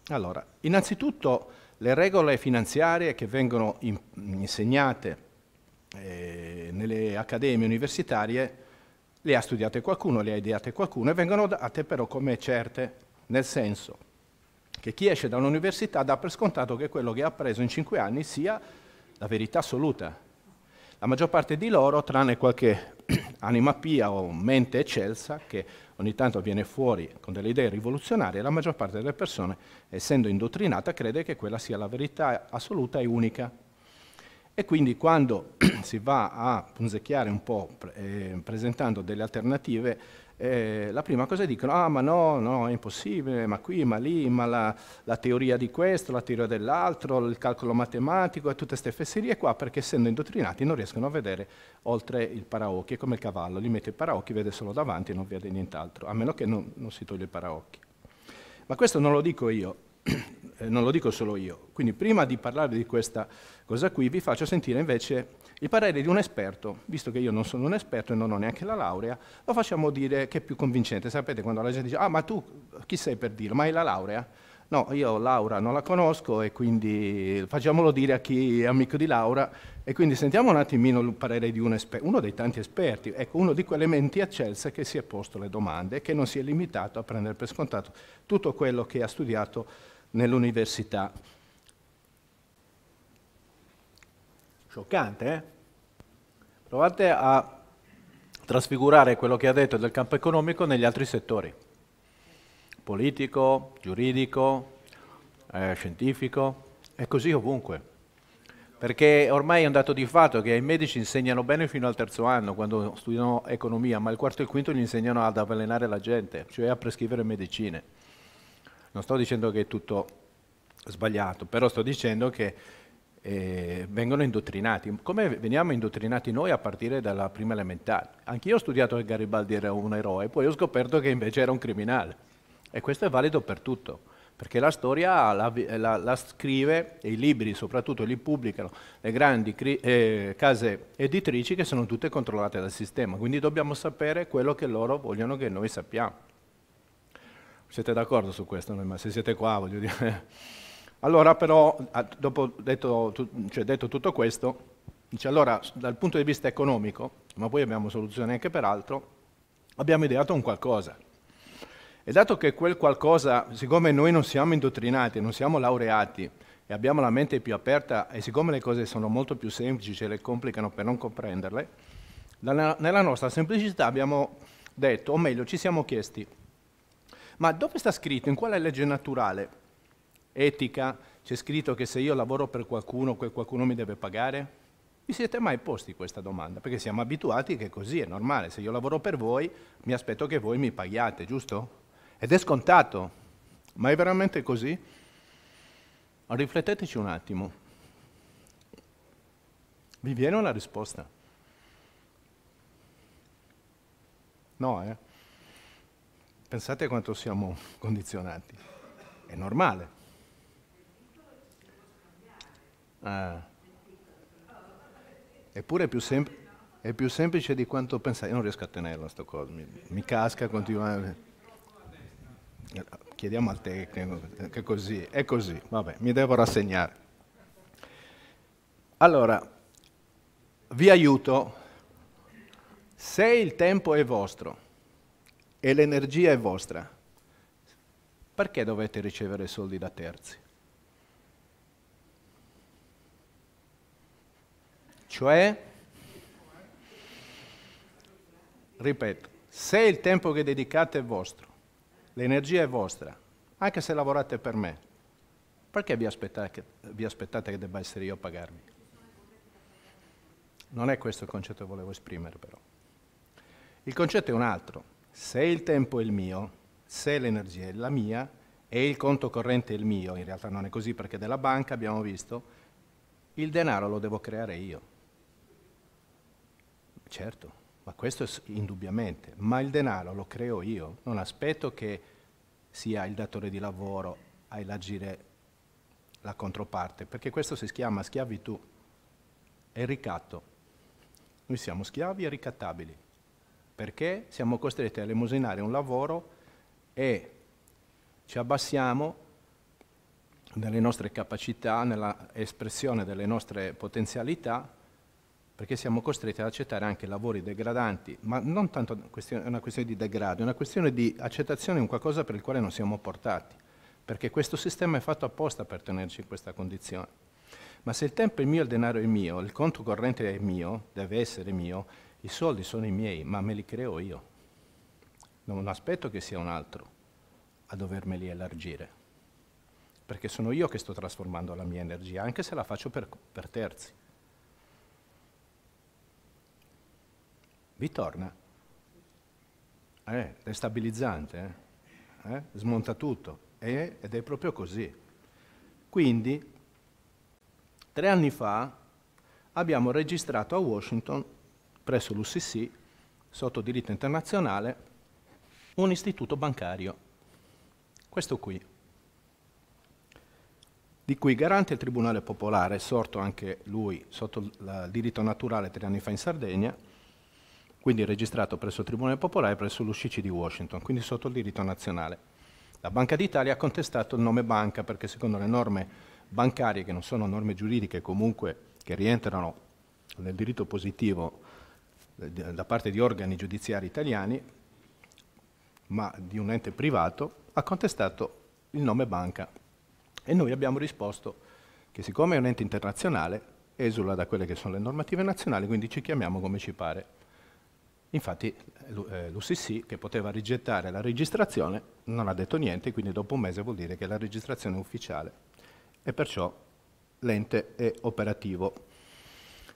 Speaker 1: allora, innanzitutto le regole finanziarie che vengono in, insegnate eh, nelle accademie universitarie le ha studiate qualcuno, le ha ideate qualcuno e vengono date però come certe, nel senso che chi esce da un'università dà per scontato che quello che ha appreso in cinque anni sia la verità assoluta. La maggior parte di loro, tranne qualche <clears throat> anima pia o mente eccelsa, che ogni tanto viene fuori con delle idee rivoluzionarie, la maggior parte delle persone, essendo indottrinata, crede che quella sia la verità assoluta e unica. E quindi quando <clears throat> si va a punzecchiare un po' eh, presentando delle alternative, eh, la prima cosa dicono, ah ma no, no, è impossibile, ma qui, ma lì, ma la, la teoria di questo, la teoria dell'altro, il calcolo matematico e tutte queste fesserie qua, perché essendo indottrinati non riescono a vedere oltre il paraocchi, è come il cavallo, li mette i paraocchi, vede solo davanti e non vede nient'altro, a meno che non, non si toglie i paraocchi. Ma questo non lo dico io, <clears throat> eh, non lo dico solo io. Quindi prima di parlare di questa cosa qui vi faccio sentire invece il parere di un esperto, visto che io non sono un esperto e non ho neanche la laurea, lo facciamo dire che è più convincente. Sapete quando la gente dice, ah ma tu chi sei per dirlo, ma hai la laurea? No, io Laura non la conosco e quindi facciamolo dire a chi è amico di Laura e quindi sentiamo un attimino il parere di un uno dei tanti esperti, ecco uno di quelle menti accelse che si è posto le domande e che non si è limitato a prendere per scontato tutto quello che ha studiato nell'università. Scioccante, eh? Provate a trasfigurare quello che ha detto del campo economico negli altri settori, politico, giuridico, eh, scientifico è così ovunque. Perché ormai è un dato di fatto che i medici insegnano bene fino al terzo anno quando studiano economia, ma il quarto e il quinto gli insegnano ad avvelenare la gente, cioè a prescrivere medicine. Non sto dicendo che è tutto sbagliato, però sto dicendo che eh, vengono indottrinati. Come veniamo indottrinati noi a partire dalla prima elementare? Anch'io ho studiato che Garibaldi era un eroe, poi ho scoperto che invece era un criminale. E questo è valido per tutto perché la storia la, la, la, scrive e i libri soprattutto li pubblicano le grandi eh, case editrici che sono tutte controllate dal sistema, quindi dobbiamo sapere quello che loro vogliono che noi sappiamo. Siete d'accordo su questo? Ma se siete qua, voglio dire. <laughs> Allora però, dopo detto, cioè detto tutto questo, dice, allora dal punto di vista economico, ma poi abbiamo soluzioni anche per altro, abbiamo ideato un qualcosa. E dato che quel qualcosa, siccome noi non siamo indottrinati, non siamo laureati e abbiamo la mente più aperta e siccome le cose sono molto più semplici, ce le complicano per non comprenderle, nella nostra semplicità abbiamo detto, o meglio ci siamo chiesti, ma dove sta scritto? In quale legge naturale? Etica? C'è scritto che se io lavoro per qualcuno, quel qualcuno mi deve pagare? Vi siete mai posti questa domanda? Perché siamo abituati che così è normale. Se io lavoro per voi, mi aspetto che voi mi paghiate, giusto? Ed è scontato. Ma è veramente così? Rifletteteci un attimo. Vi viene una risposta? No, eh? Pensate quanto siamo condizionati. È normale. Ah. Eppure è più, è più, semplice di quanto pensate. Io non riesco a tenerla sta cosa, mi, mi casca continuamente. Eh, chiediamo al tecnico, che così, è così, vabbè, mi devo rassegnare. Allora, vi aiuto. Se il tempo è vostro, e l'energia è vostra, perché dovete ricevere soldi da terzi? Cioè, ripeto, se il tempo che dedicate è vostro, l'energia è vostra, anche se lavorate per me, perché vi aspettate, che, vi aspettate che debba essere io a pagarmi? Non è questo il concetto che volevo esprimere però. Il concetto è un altro se il tempo è il mio, se l'energia è la mia e il conto corrente è il mio, in realtà non è così perché della banca abbiamo visto, il denaro lo devo creare io. Certo, ma questo è indubbiamente, ma il denaro lo creo io, non aspetto che sia il datore di lavoro a elargire la controparte, perché questo si chiama schiavitù e ricatto. Noi siamo schiavi e ricattabili perché siamo costretti a elemosinare un lavoro e ci abbassiamo nelle nostre capacità, nella espressione delle nostre potenzialità, perché siamo costretti ad accettare anche lavori degradanti, ma non tanto è una questione di degrado, è una questione di accettazione di qualcosa per il quale non siamo portati, perché questo sistema è fatto apposta per tenerci in questa condizione. Ma se il tempo è mio, il denaro è mio, il conto corrente è mio, deve essere mio, i soldi sono i miei, ma me li creo io. Non aspetto che sia un altro a dovermeli elargire, perché sono io che sto trasformando la mia energia, anche se la faccio per, per terzi. Vi torna? Eh, destabilizzante, eh? Eh? smonta tutto, eh, ed è proprio così. Quindi, tre anni fa abbiamo registrato a Washington presso l'UCC, sotto diritto internazionale, un istituto bancario. Questo qui, di cui garante il Tribunale Popolare, sorto anche lui sotto il eh, diritto naturale tre anni fa in Sardegna, quindi registrato presso il Tribunale Popolare e presso l'UCC di Washington, quindi sotto il diritto nazionale. La Banca d'Italia ha contestato il nome banca perché secondo le norme bancarie, che non sono norme giuridiche, comunque che rientrano nel diritto positivo eh, da parte di organi giudiziari italiani, ma di un ente privato, ha contestato il nome banca e noi abbiamo risposto che siccome è un ente internazionale esula da quelle che sono le normative nazionali, quindi ci chiamiamo come ci pare. Infatti eh, l'UCC, eh, che poteva rigettare la registrazione, non ha detto niente, quindi dopo un mese vuol dire che la registrazione è ufficiale e perciò l'ente è operativo.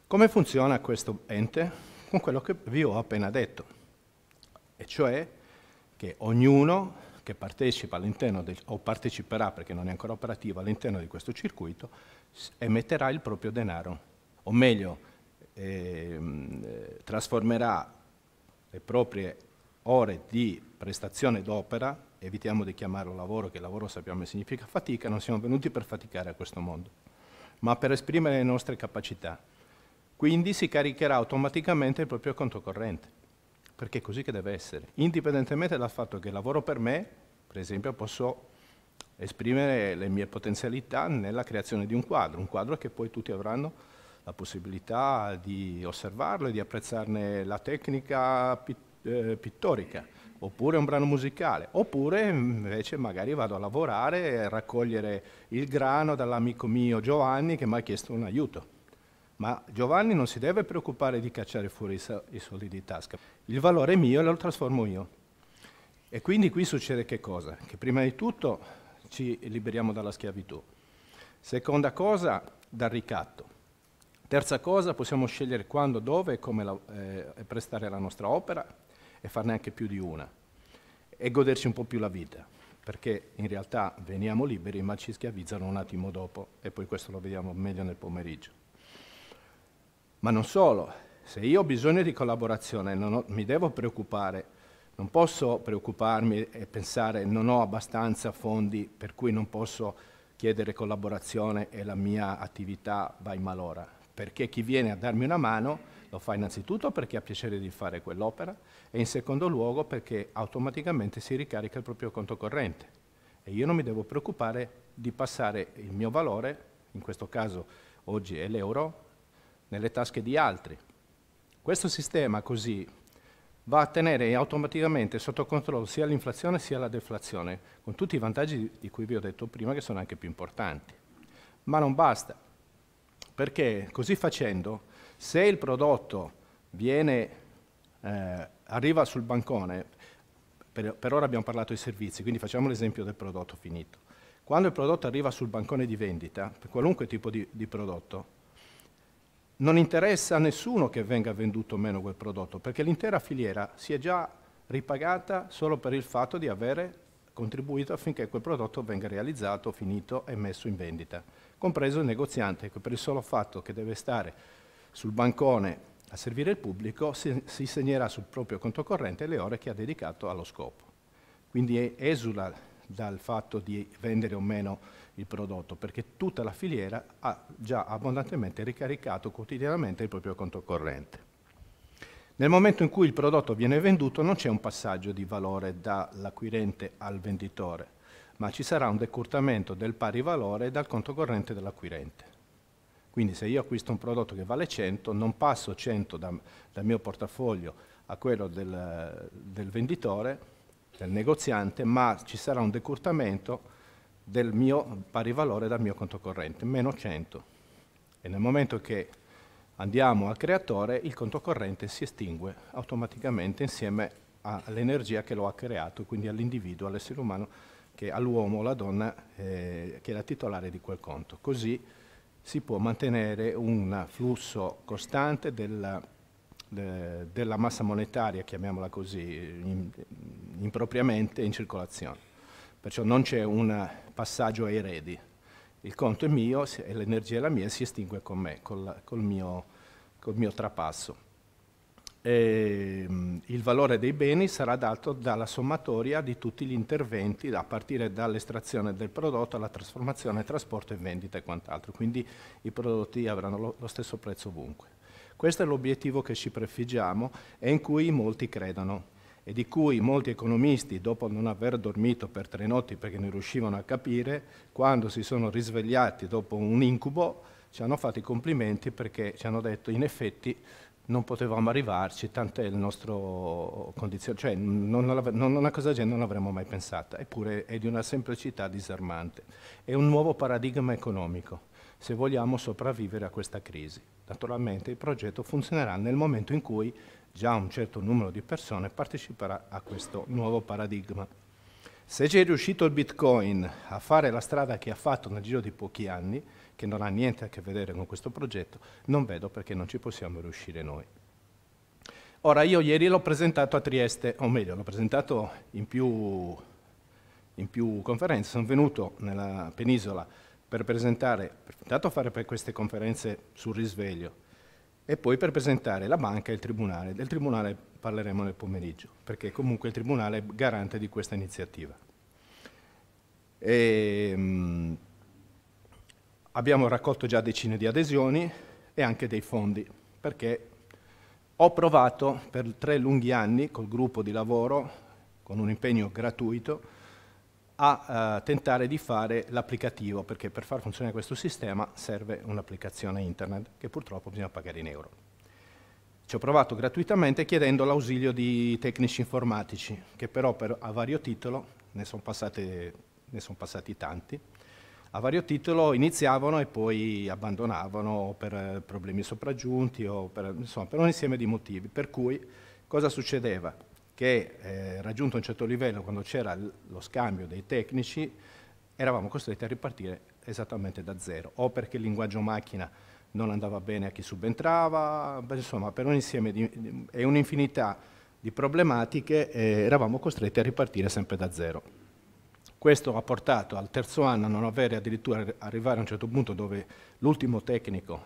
Speaker 1: Come funziona questo ente? con quello che vi ho appena detto, e cioè che ognuno che partecipa all'interno o parteciperà perché non è ancora operativo all'interno di questo circuito emetterà il proprio denaro, o meglio eh, trasformerà le proprie ore di prestazione d'opera, evitiamo di chiamarlo lavoro, che lavoro sappiamo che significa fatica, non siamo venuti per faticare a questo mondo, ma per esprimere le nostre capacità. Quindi si caricherà automaticamente il proprio conto corrente, perché è così che deve essere, indipendentemente dal fatto che lavoro per me, per esempio, posso esprimere le mie potenzialità nella creazione di un quadro, un quadro che poi tutti avranno la possibilità di osservarlo e di apprezzarne la tecnica pit eh, pittorica, oppure un brano musicale, oppure invece magari vado a lavorare e raccogliere il grano dall'amico mio Giovanni che mi ha chiesto un aiuto ma Giovanni non si deve preoccupare di cacciare fuori i soldi di tasca. Il valore è mio e lo trasformo io. E quindi qui succede che cosa? Che prima di tutto ci liberiamo dalla schiavitù. Seconda cosa, dal ricatto. Terza cosa, possiamo scegliere quando, dove e come la, eh, prestare la nostra opera e farne anche più di una. E goderci un po' più la vita, perché in realtà veniamo liberi ma ci schiavizzano un attimo dopo e poi questo lo vediamo meglio nel pomeriggio. Ma non solo, se io ho bisogno di collaborazione non ho, mi devo preoccupare, non posso preoccuparmi e pensare non ho abbastanza fondi per cui non posso chiedere collaborazione e la mia attività va in malora, perché chi viene a darmi una mano lo fa innanzitutto perché ha piacere di fare quell'opera e in secondo luogo perché automaticamente si ricarica il proprio conto corrente e io non mi devo preoccupare di passare il mio valore, in questo caso oggi è l'euro, nelle tasche di altri. Questo sistema così va a tenere automaticamente sotto controllo sia l'inflazione sia la deflazione, con tutti i vantaggi di cui vi ho detto prima che sono anche più importanti. Ma non basta, perché così facendo, se il prodotto viene, eh, arriva sul bancone, per, per ora abbiamo parlato di servizi, quindi facciamo l'esempio del prodotto finito. Quando il prodotto arriva sul bancone di vendita, per qualunque tipo di, di prodotto, non interessa a nessuno che venga venduto meno quel prodotto, perché l'intera filiera si è già ripagata solo per il fatto di avere contribuito affinché quel prodotto venga realizzato, finito e messo in vendita, compreso il negoziante che per il solo fatto che deve stare sul bancone a servire il pubblico si, si segnerà sul proprio conto corrente le ore che ha dedicato allo scopo. Quindi esula dal fatto di vendere o meno il prodotto, perché tutta la filiera ha già abbondantemente ricaricato quotidianamente il proprio conto corrente. Nel momento in cui il prodotto viene venduto non c'è un passaggio di valore dall'acquirente al venditore, ma ci sarà un decurtamento del pari valore dal conto corrente dell'acquirente. Quindi se io acquisto un prodotto che vale 100, non passo 100 da, dal mio portafoglio a quello del, del venditore, del negoziante, ma ci sarà un decurtamento del mio pari valore dal mio conto corrente, meno 100. E nel momento che andiamo al creatore, il conto corrente si estingue automaticamente insieme all'energia che lo ha creato, quindi all'individuo, all'essere umano, all'uomo o alla donna eh, che è la titolare di quel conto. Così si può mantenere un flusso costante della, de, della massa monetaria, chiamiamola così, in, impropriamente in circolazione. Perciò non c'è una passaggio ai eredi. Il conto è mio e l'energia è la mia e si estingue con me, col, col, mio, col mio, trapasso. E, ehm, il valore dei beni sarà dato dalla sommatoria di tutti gli interventi a partire dall'estrazione del prodotto alla trasformazione, trasporto e vendita e quant'altro. Quindi i prodotti avranno lo, lo stesso prezzo ovunque. Questo è l'obiettivo che ci prefiggiamo e in cui molti credono e di cui molti economisti, dopo non aver dormito per tre notti perché non riuscivano a capire, quando si sono risvegliati dopo un incubo, ci hanno fatto i complimenti perché ci hanno detto in effetti non potevamo arrivarci, tant'è il nostro condizione, cioè non, non, una cosa del genere non l'avremmo mai pensata, eppure è di una semplicità disarmante. È un nuovo paradigma economico, se vogliamo sopravvivere a questa crisi. Naturalmente il progetto funzionerà nel momento in cui già un certo numero di persone parteciperà a questo nuovo paradigma. Se c'è riuscito il Bitcoin a fare la strada che ha fatto nel giro di pochi anni, che non ha niente a che vedere con questo progetto, non vedo perché non ci possiamo riuscire noi. Ora, io ieri l'ho presentato a Trieste, o meglio, l'ho presentato in più, in più conferenze, sono venuto nella penisola per presentare, intanto fare per queste conferenze sul risveglio, e poi per presentare la banca e il Tribunale. Del Tribunale parleremo nel pomeriggio, perché comunque il Tribunale è garante di questa iniziativa. E, ehm, mh, abbiamo raccolto già decine di adesioni e anche dei fondi, perché ho provato per tre lunghi anni col gruppo di lavoro, con un impegno gratuito, a eh, tentare di fare l'applicativo, perché per far funzionare questo sistema serve un'applicazione internet che purtroppo bisogna pagare in euro. Ci ho provato gratuitamente chiedendo l'ausilio di tecnici informatici, che però per, a vario titolo, ne sono son passati tanti, a vario titolo iniziavano e poi abbandonavano per problemi sopraggiunti o per, insomma, per un insieme di motivi. Per cui cosa succedeva? che eh, raggiunto un certo livello, quando c'era lo scambio dei tecnici, eravamo costretti a ripartire esattamente da zero, o perché il linguaggio macchina non andava bene a chi subentrava, beh, insomma per un insieme di, di, e un'infinità di problematiche eh, eravamo costretti a ripartire sempre da zero. Questo ha portato al terzo anno a non avere addirittura arrivare a un certo punto dove l'ultimo tecnico,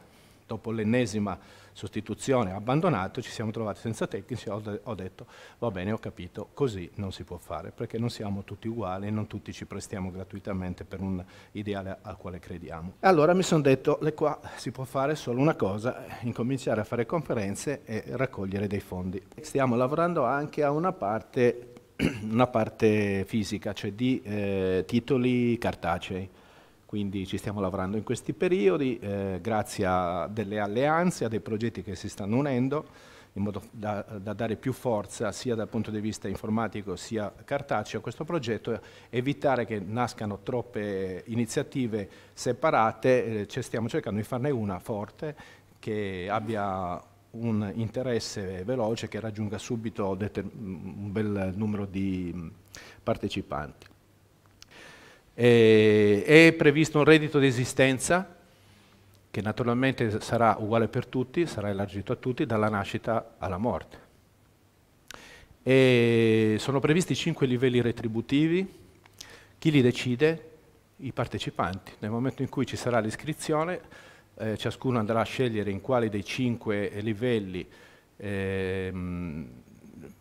Speaker 1: dopo l'ennesima sostituzione abbandonato, ci siamo trovati senza tecnici, ho, de ho detto va bene, ho capito, così non si può fare, perché non siamo tutti uguali e non tutti ci prestiamo gratuitamente per un ideale al quale crediamo. Allora mi sono detto, le qua si può fare solo una cosa, incominciare a fare conferenze e raccogliere dei fondi. Stiamo lavorando anche a una parte, <clears throat> una parte fisica, cioè di eh, titoli cartacei quindi ci stiamo lavorando in questi periodi, eh, grazie a delle alleanze, a dei progetti che si stanno unendo, in modo da, da, dare più forza sia dal punto di vista informatico sia cartaceo a questo progetto, evitare che nascano troppe iniziative separate, eh, stiamo cercando di farne una forte che abbia un interesse veloce che raggiunga subito un bel numero di partecipanti. E, eh, è previsto un reddito di esistenza che naturalmente sarà uguale per tutti, sarà elargito a tutti dalla nascita alla morte. E sono previsti cinque livelli retributivi. Chi li decide? I partecipanti. Nel momento in cui ci sarà l'iscrizione, eh, ciascuno andrà a scegliere in quale dei cinque livelli eh,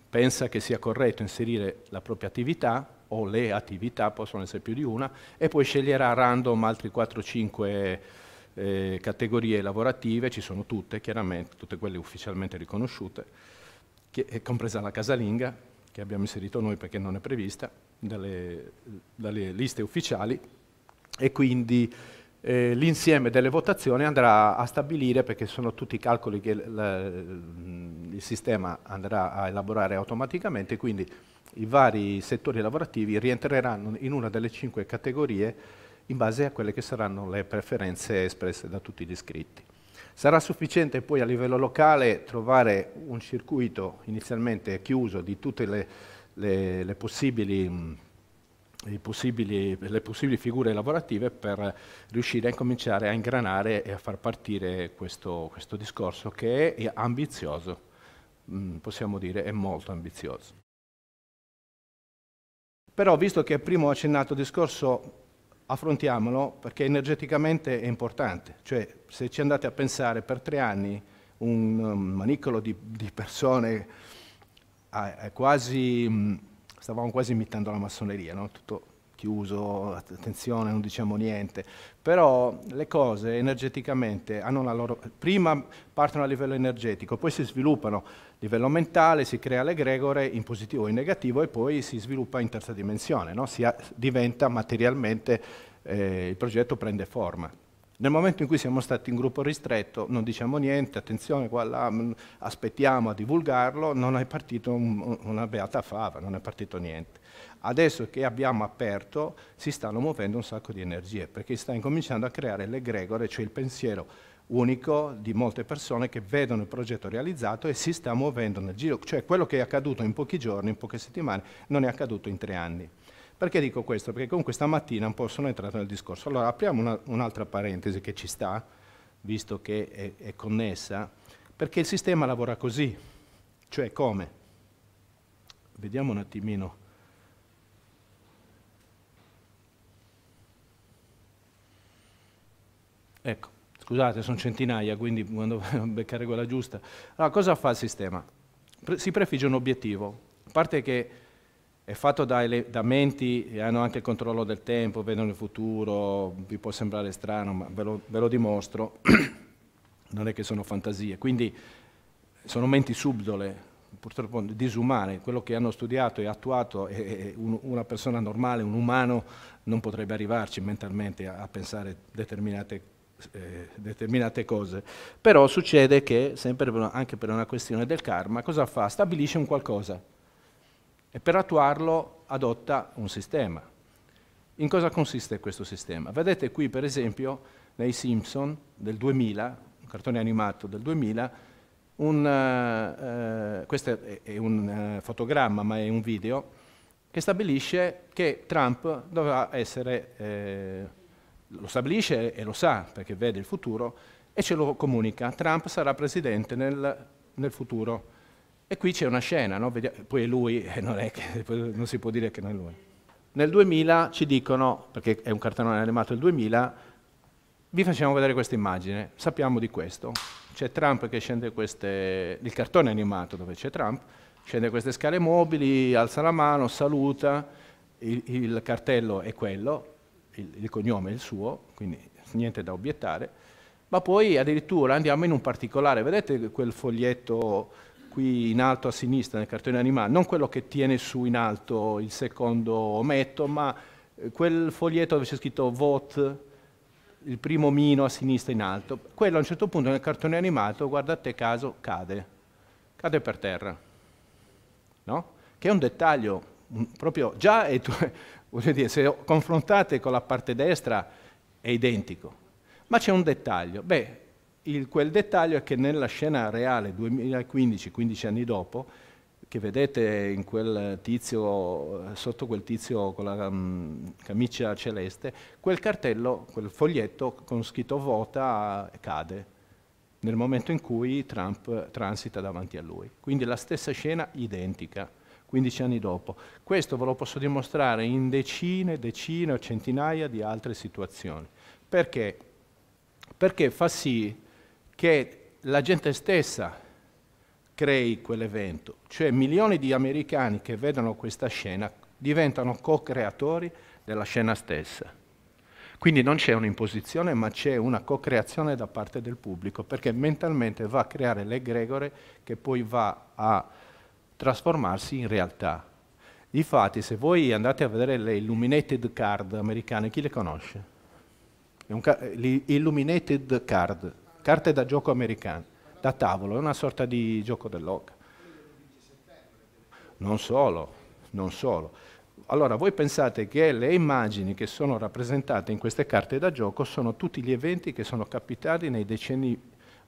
Speaker 1: pensa che sia corretto inserire la propria attività o le attività, possono essere più di una, e poi sceglierà a random altri 4-5 eh, categorie lavorative, ci sono tutte, chiaramente, tutte quelle ufficialmente riconosciute, che, eh, compresa la casalinga, che abbiamo inserito noi perché non è prevista, dalle, dalle liste ufficiali, e quindi eh, l'insieme delle votazioni andrà a stabilire, perché sono tutti i calcoli che il sistema andrà a elaborare automaticamente, quindi i vari settori lavorativi rientreranno in una delle cinque categorie in base a quelle che saranno le preferenze espresse da tutti gli iscritti. Sarà sufficiente poi a livello locale trovare un circuito inizialmente chiuso di tutte le, le, le, possibili, possibili, le possibili figure lavorative per riuscire a incominciare a ingranare e a far partire questo, questo discorso che è ambizioso, mm, possiamo dire è molto ambizioso. Però visto che prima ho accennato il discorso, affrontiamolo perché energeticamente è importante. Cioè se ci andate a pensare per tre anni un um, manicolo di, di persone ah, quasi, mm, stavamo quasi imitando la massoneria, no? tutto chiuso, attenzione, non diciamo niente, però le cose energeticamente hanno la loro, prima partono a livello energetico, poi si sviluppano, livello mentale, si crea l'egregore in positivo o in negativo e poi si sviluppa in terza dimensione, no? si diventa materialmente, eh, il progetto prende forma. Nel momento in cui siamo stati in gruppo ristretto, non diciamo niente, attenzione, qua, là, mm, aspettiamo a divulgarlo, non è partito un, una beata fava, non è partito niente. Adesso che abbiamo aperto, si stanno muovendo un sacco di energie, perché si sta incominciando a creare l'egregore, cioè il pensiero unico di molte persone che vedono il progetto realizzato e si sta muovendo nel giro, cioè quello che è accaduto in pochi giorni, in poche settimane, non è accaduto in tre anni. Perché dico questo? Perché comunque stamattina un po' sono entrato nel discorso. Allora apriamo un'altra parentesi che ci sta, visto che è, è connessa, perché il sistema lavora così, cioè come? Vediamo un attimino. Ecco, Scusate, sono centinaia, quindi quando <laughs> beccare quella giusta. Allora, cosa fa il sistema? si prefigge un obiettivo, a parte che è fatto da, da menti che hanno anche il controllo del tempo, vedono il futuro, vi può sembrare strano, ma ve lo, ve lo dimostro, <clears throat> non è che sono fantasie, quindi sono menti subdole, purtroppo disumane, quello che hanno studiato e attuato è, una persona normale, un umano, non potrebbe arrivarci mentalmente a, a pensare determinate cose eh, determinate cose. Però succede che, sempre per una, anche per una questione del karma, cosa fa? Stabilisce un qualcosa e per attuarlo adotta un sistema. In cosa consiste questo sistema? Vedete qui per esempio nei Simpson del 2000, un cartone animato del 2000, un, eh, eh, questo è, è un eh, fotogramma ma è un video, che stabilisce che Trump dovrà essere... Eh, lo stabilisce e lo sa perché vede il futuro e ce lo comunica. Trump sarà presidente nel, nel futuro. E qui c'è una scena, no? poi è lui, <laughs> non, è che, non si può dire che non è lui. Nel 2000 ci dicono, perché è un cartellone animato del 2000, vi facciamo vedere questa immagine, sappiamo di questo. C'è Trump che scende queste, il cartone animato dove c'è Trump, scende queste scale mobili, alza la mano, saluta, il, il cartello è quello, il, il cognome è il suo, quindi niente da obiettare, ma poi addirittura andiamo in un particolare, vedete quel foglietto qui in alto a sinistra nel cartone animale, non quello che tiene su in alto il secondo ometto, ma eh, quel foglietto dove c'è scritto vote, il primo mino a sinistra in alto, quello a un certo punto nel cartone animato, guardate caso, cade, cade per terra, no? Che è un dettaglio, proprio già è, voglio dire, se confrontate con la parte destra è identico. Ma c'è un dettaglio. Beh, il, quel dettaglio è che nella scena reale 2015, 15 anni dopo, che vedete in quel tizio, sotto quel tizio con la um, camicia celeste, quel cartello, quel foglietto con scritto vota cade nel momento in cui Trump transita davanti a lui. Quindi la stessa scena identica. 15 anni dopo. Questo ve lo posso dimostrare in decine, decine o centinaia di altre situazioni. Perché? Perché fa sì che la gente stessa crei quell'evento, cioè milioni di americani che vedono questa scena diventano co-creatori della scena stessa. Quindi non c'è un'imposizione, ma c'è una co-creazione da parte del pubblico, perché mentalmente va a creare l'egregore che poi va a trasformarsi in realtà. Infatti, se voi andate a vedere le illuminated card americane, chi le conosce? Eh, illuminated card, carte da gioco americane, da tavolo, è una sorta di gioco dell'oca. Non solo, non solo. Allora, voi pensate che le immagini che sono rappresentate in queste carte da gioco sono tutti gli eventi che sono capitati nei decenni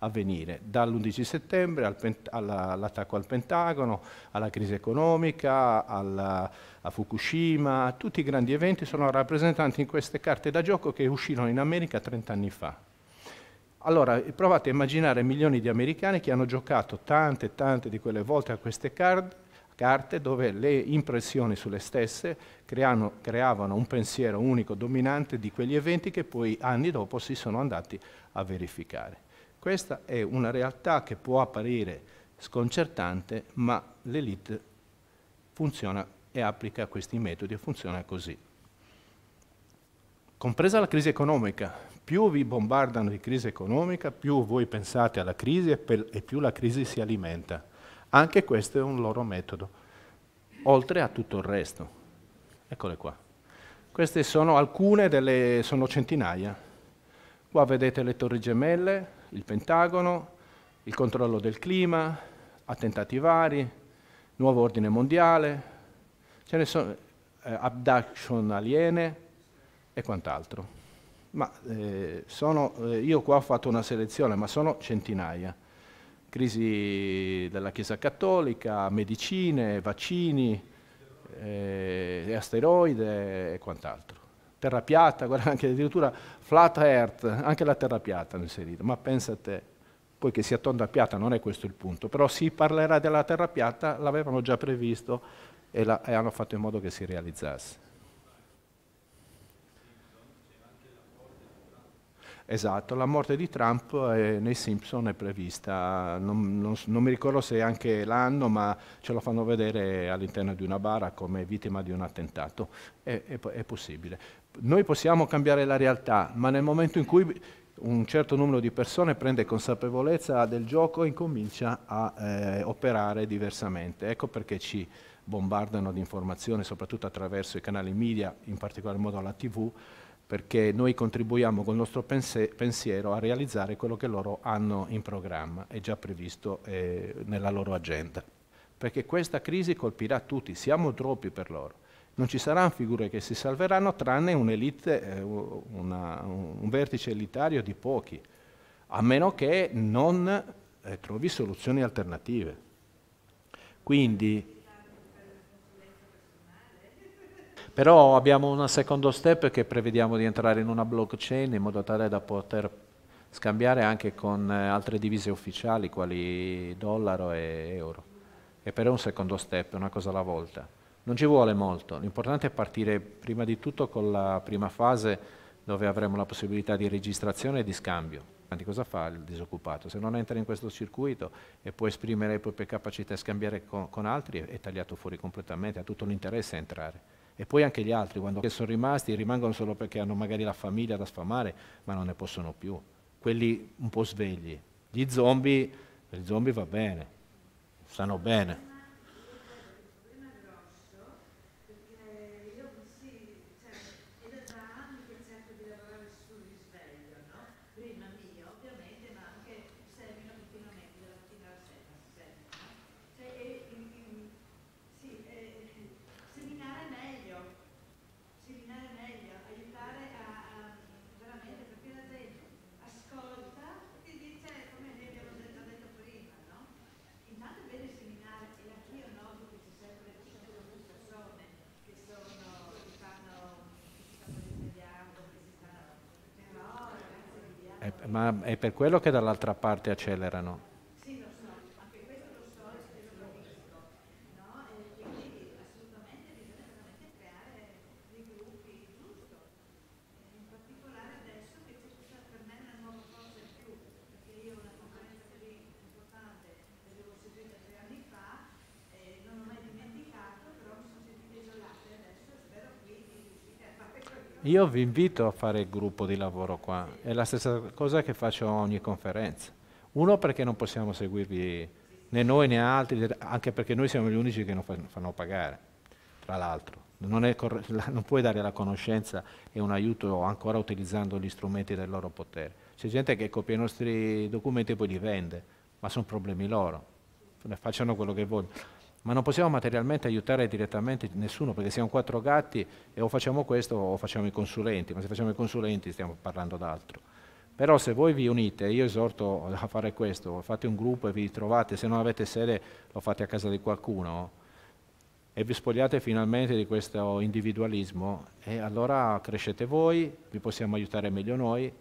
Speaker 1: avvenire, dall'11 settembre all'attacco al Pentagono, alla crisi economica, alla, a Fukushima, tutti i grandi eventi sono rappresentanti in queste carte da gioco che uscirono in America 30 anni fa. Allora, provate a immaginare milioni di americani che hanno giocato tante, tante di quelle volte a queste card, carte dove le impressioni sulle stesse creano, creavano un pensiero unico dominante di quegli eventi che poi anni dopo si sono andati a verificare. Questa è una realtà che può apparire sconcertante, ma l'elite funziona e applica questi metodi e funziona così. Compresa la crisi economica, più vi bombardano di crisi economica, più voi pensate alla crisi e, più la crisi si alimenta. Anche questo è un loro metodo, oltre a tutto il resto. Eccole qua. Queste sono alcune delle, sono centinaia. Qua vedete le torri gemelle, il Pentagono, il controllo del clima, attentati vari, nuovo ordine mondiale, ce ne sono eh, abduction aliene e quant'altro. Ma eh, sono, eh, io qua ho fatto una selezione, ma sono centinaia. Crisi della Chiesa Cattolica, medicine, vaccini, eh, asteroide e quant'altro terra piatta, <laughs> guarda anche addirittura flat earth, anche la terra piatta hanno inserito, ma pensa a te, poi che sia tonda piatta non è questo il punto, però si parlerà della terra piatta, l'avevano già previsto e, la, e hanno fatto in modo che si realizzasse. Esatto, la morte di Trump eh, nei Simpson è prevista, non, non, non mi ricordo se anche l'anno, ma ce lo fanno vedere all'interno di una bara come vittima di un attentato. È, è, è possibile. Noi possiamo cambiare la realtà, ma nel momento in cui un certo numero di persone prende consapevolezza del gioco e incomincia a eh, operare diversamente. Ecco perché ci bombardano di informazioni, soprattutto attraverso i canali media, in particolar modo la TV, perché noi contribuiamo col nostro pensiero a realizzare quello che loro hanno in programma e già previsto eh, nella loro agenda. Perché questa crisi colpirà tutti, siamo troppi per loro. Non ci saranno figure che si salveranno tranne un, eh, una, un vertice elitario di pochi, a meno che non eh, trovi soluzioni alternative. Quindi, però abbiamo un secondo step che prevediamo di entrare in una blockchain in modo tale da poter scambiare anche con eh, altre divise ufficiali quali dollaro e euro. E per un secondo step, una cosa alla volta. Non ci vuole molto, l'importante è partire prima di tutto con la prima fase dove avremo la possibilità di registrazione e di scambio. Cosa fa il disoccupato? Se non entra in questo circuito e può esprimere le proprie capacità e scambiare con, con altri, è tagliato fuori completamente, ha tutto l'interesse a entrare. E poi anche gli altri, quando sono rimasti, rimangono solo perché hanno magari la famiglia da sfamare, ma non ne possono più. Quelli un po' svegli. Gli zombie, per i zombie va bene, stanno bene. per quello che dall'altra parte accelerano. Io vi invito a fare il gruppo di lavoro qua, è la stessa cosa che faccio a ogni conferenza. Uno perché non possiamo seguirvi né noi né altri, anche perché noi siamo gli unici che non fanno pagare, tra l'altro. Non, <laughs> non, puoi dare la conoscenza e un aiuto ancora utilizzando gli strumenti del loro potere. C'è gente che copia i nostri documenti e poi li vende, ma sono problemi loro, facciano quello che vogliono ma non possiamo materialmente aiutare direttamente nessuno perché siamo quattro gatti e o facciamo questo o facciamo i consulenti, ma se facciamo i consulenti stiamo parlando d'altro. Però se voi vi unite, io esorto a fare questo, fate un gruppo e vi trovate, se non avete sede lo fate a casa di qualcuno e vi spogliate finalmente di questo individualismo e allora crescete voi, vi possiamo aiutare meglio noi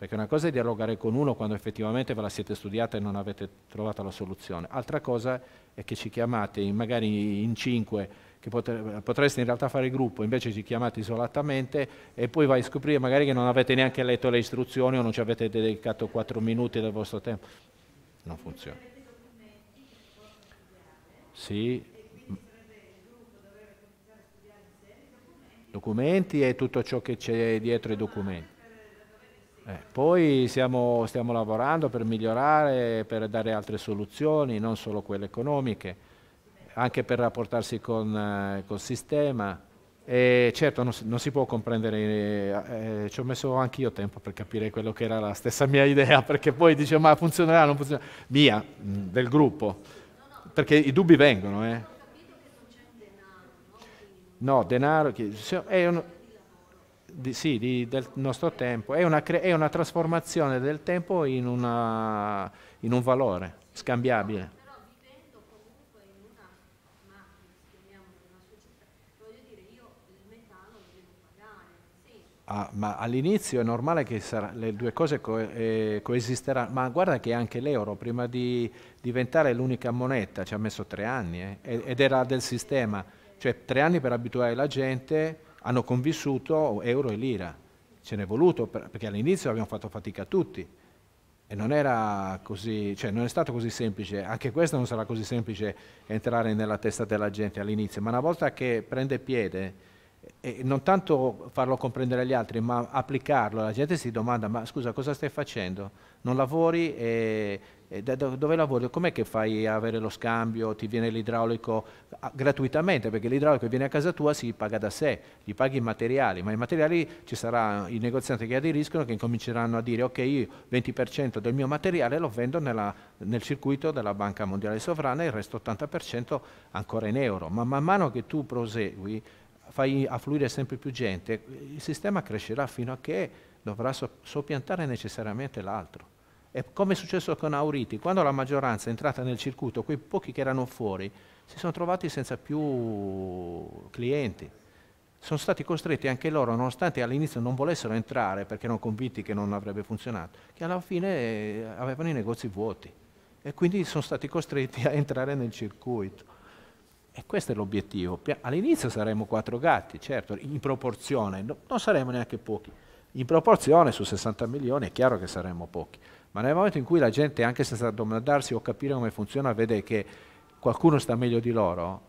Speaker 1: perché una cosa è dialogare con uno quando effettivamente ve la siete studiata e non avete trovato la soluzione. Altra cosa è che ci chiamate magari in cinque che potreste in realtà fare gruppo, invece ci chiamate isolatamente e poi vai a scoprire magari che non avete neanche letto le istruzioni o non ci avete dedicato quattro minuti del vostro tempo. Non funziona. Sì. Documenti e tutto ciò che c'è dietro i documenti. Eh, poi siamo, stiamo lavorando per migliorare, per dare altre soluzioni, non solo quelle economiche, anche per rapportarsi con il eh, sistema. E certo non, non, si può comprendere, eh, eh ci ho messo anche io tempo per capire quello che era la stessa mia idea, <laughs> perché poi dice ma funzionerà, non funzionerà, mia, mh, mm, del gruppo, perché i dubbi vengono. Eh. No, denaro, è un di, sì, di, del nostro tempo, è una, è una trasformazione del tempo in, una, in un valore scambiabile. Ah, ma all'inizio è normale che sarà, le due cose co eh, coesisteranno, ma guarda che anche l'euro prima di diventare l'unica moneta ci ha messo tre anni eh, ed era del sistema, cioè tre anni per abituare la gente hanno convissuto euro e lira. Ce n'è voluto perché all'inizio abbiamo fatto fatica tutti e non, era così, cioè non è stato così semplice, anche questo non sarà così semplice entrare nella testa della gente all'inizio, ma una volta che prende piede, e non tanto farlo comprendere agli altri, ma applicarlo, la gente si domanda, ma scusa cosa stai facendo? Non lavori e da dove lavori, com'è che fai avere lo scambio, ti viene l'idraulico ah, gratuitamente, perché l'idraulico viene a casa tua, si paga da sé, gli paghi i materiali, ma i materiali ci sarà i negozianti che aderiscono che cominceranno a dire ok, io 20% del mio materiale lo vendo nella, nel circuito della Banca Mondiale Sovrana e il resto 80% ancora in euro, ma man mano che tu prosegui fai affluire sempre più gente, il sistema crescerà fino a che dovrà soppiantare necessariamente l'altro. E come è successo con Auriti, quando la maggioranza è entrata nel circuito, quei pochi che erano fuori si sono trovati senza più clienti. Sono stati costretti anche loro, nonostante all'inizio non volessero entrare perché erano convinti che non avrebbe funzionato, che alla fine eh, avevano i negozi vuoti e quindi sono stati costretti <laughs> a entrare nel circuito. E questo è l'obiettivo. All'inizio saremo quattro gatti, certo, in proporzione, non saremo neanche pochi. In proporzione su 60 milioni è chiaro che saremo pochi ma nel momento in cui la gente, anche senza domandarsi o capire come funziona, vede che qualcuno sta meglio di loro,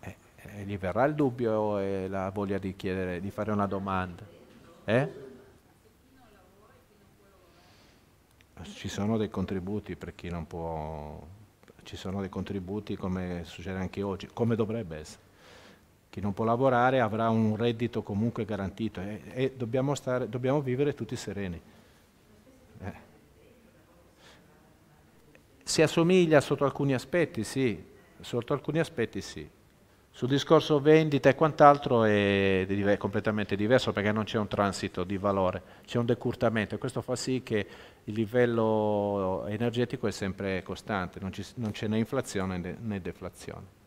Speaker 1: eh, eh, gli verrà il dubbio e la voglia di, chiedere, di fare una domanda. Eh? Ci sono dei contributi per chi non può, ci sono dei contributi come succede anche oggi, come dovrebbe essere. Chi non può lavorare avrà un reddito comunque garantito e, eh, e dobbiamo, stare, dobbiamo vivere tutti sereni. si assomiglia sotto alcuni aspetti, sì, sotto alcuni aspetti sì. Sul discorso vendita e quant'altro è, completamente diverso perché non c'è un transito di valore, c'è un decurtamento e questo fa sì che il livello energetico è sempre costante, non c'è né inflazione né deflazione.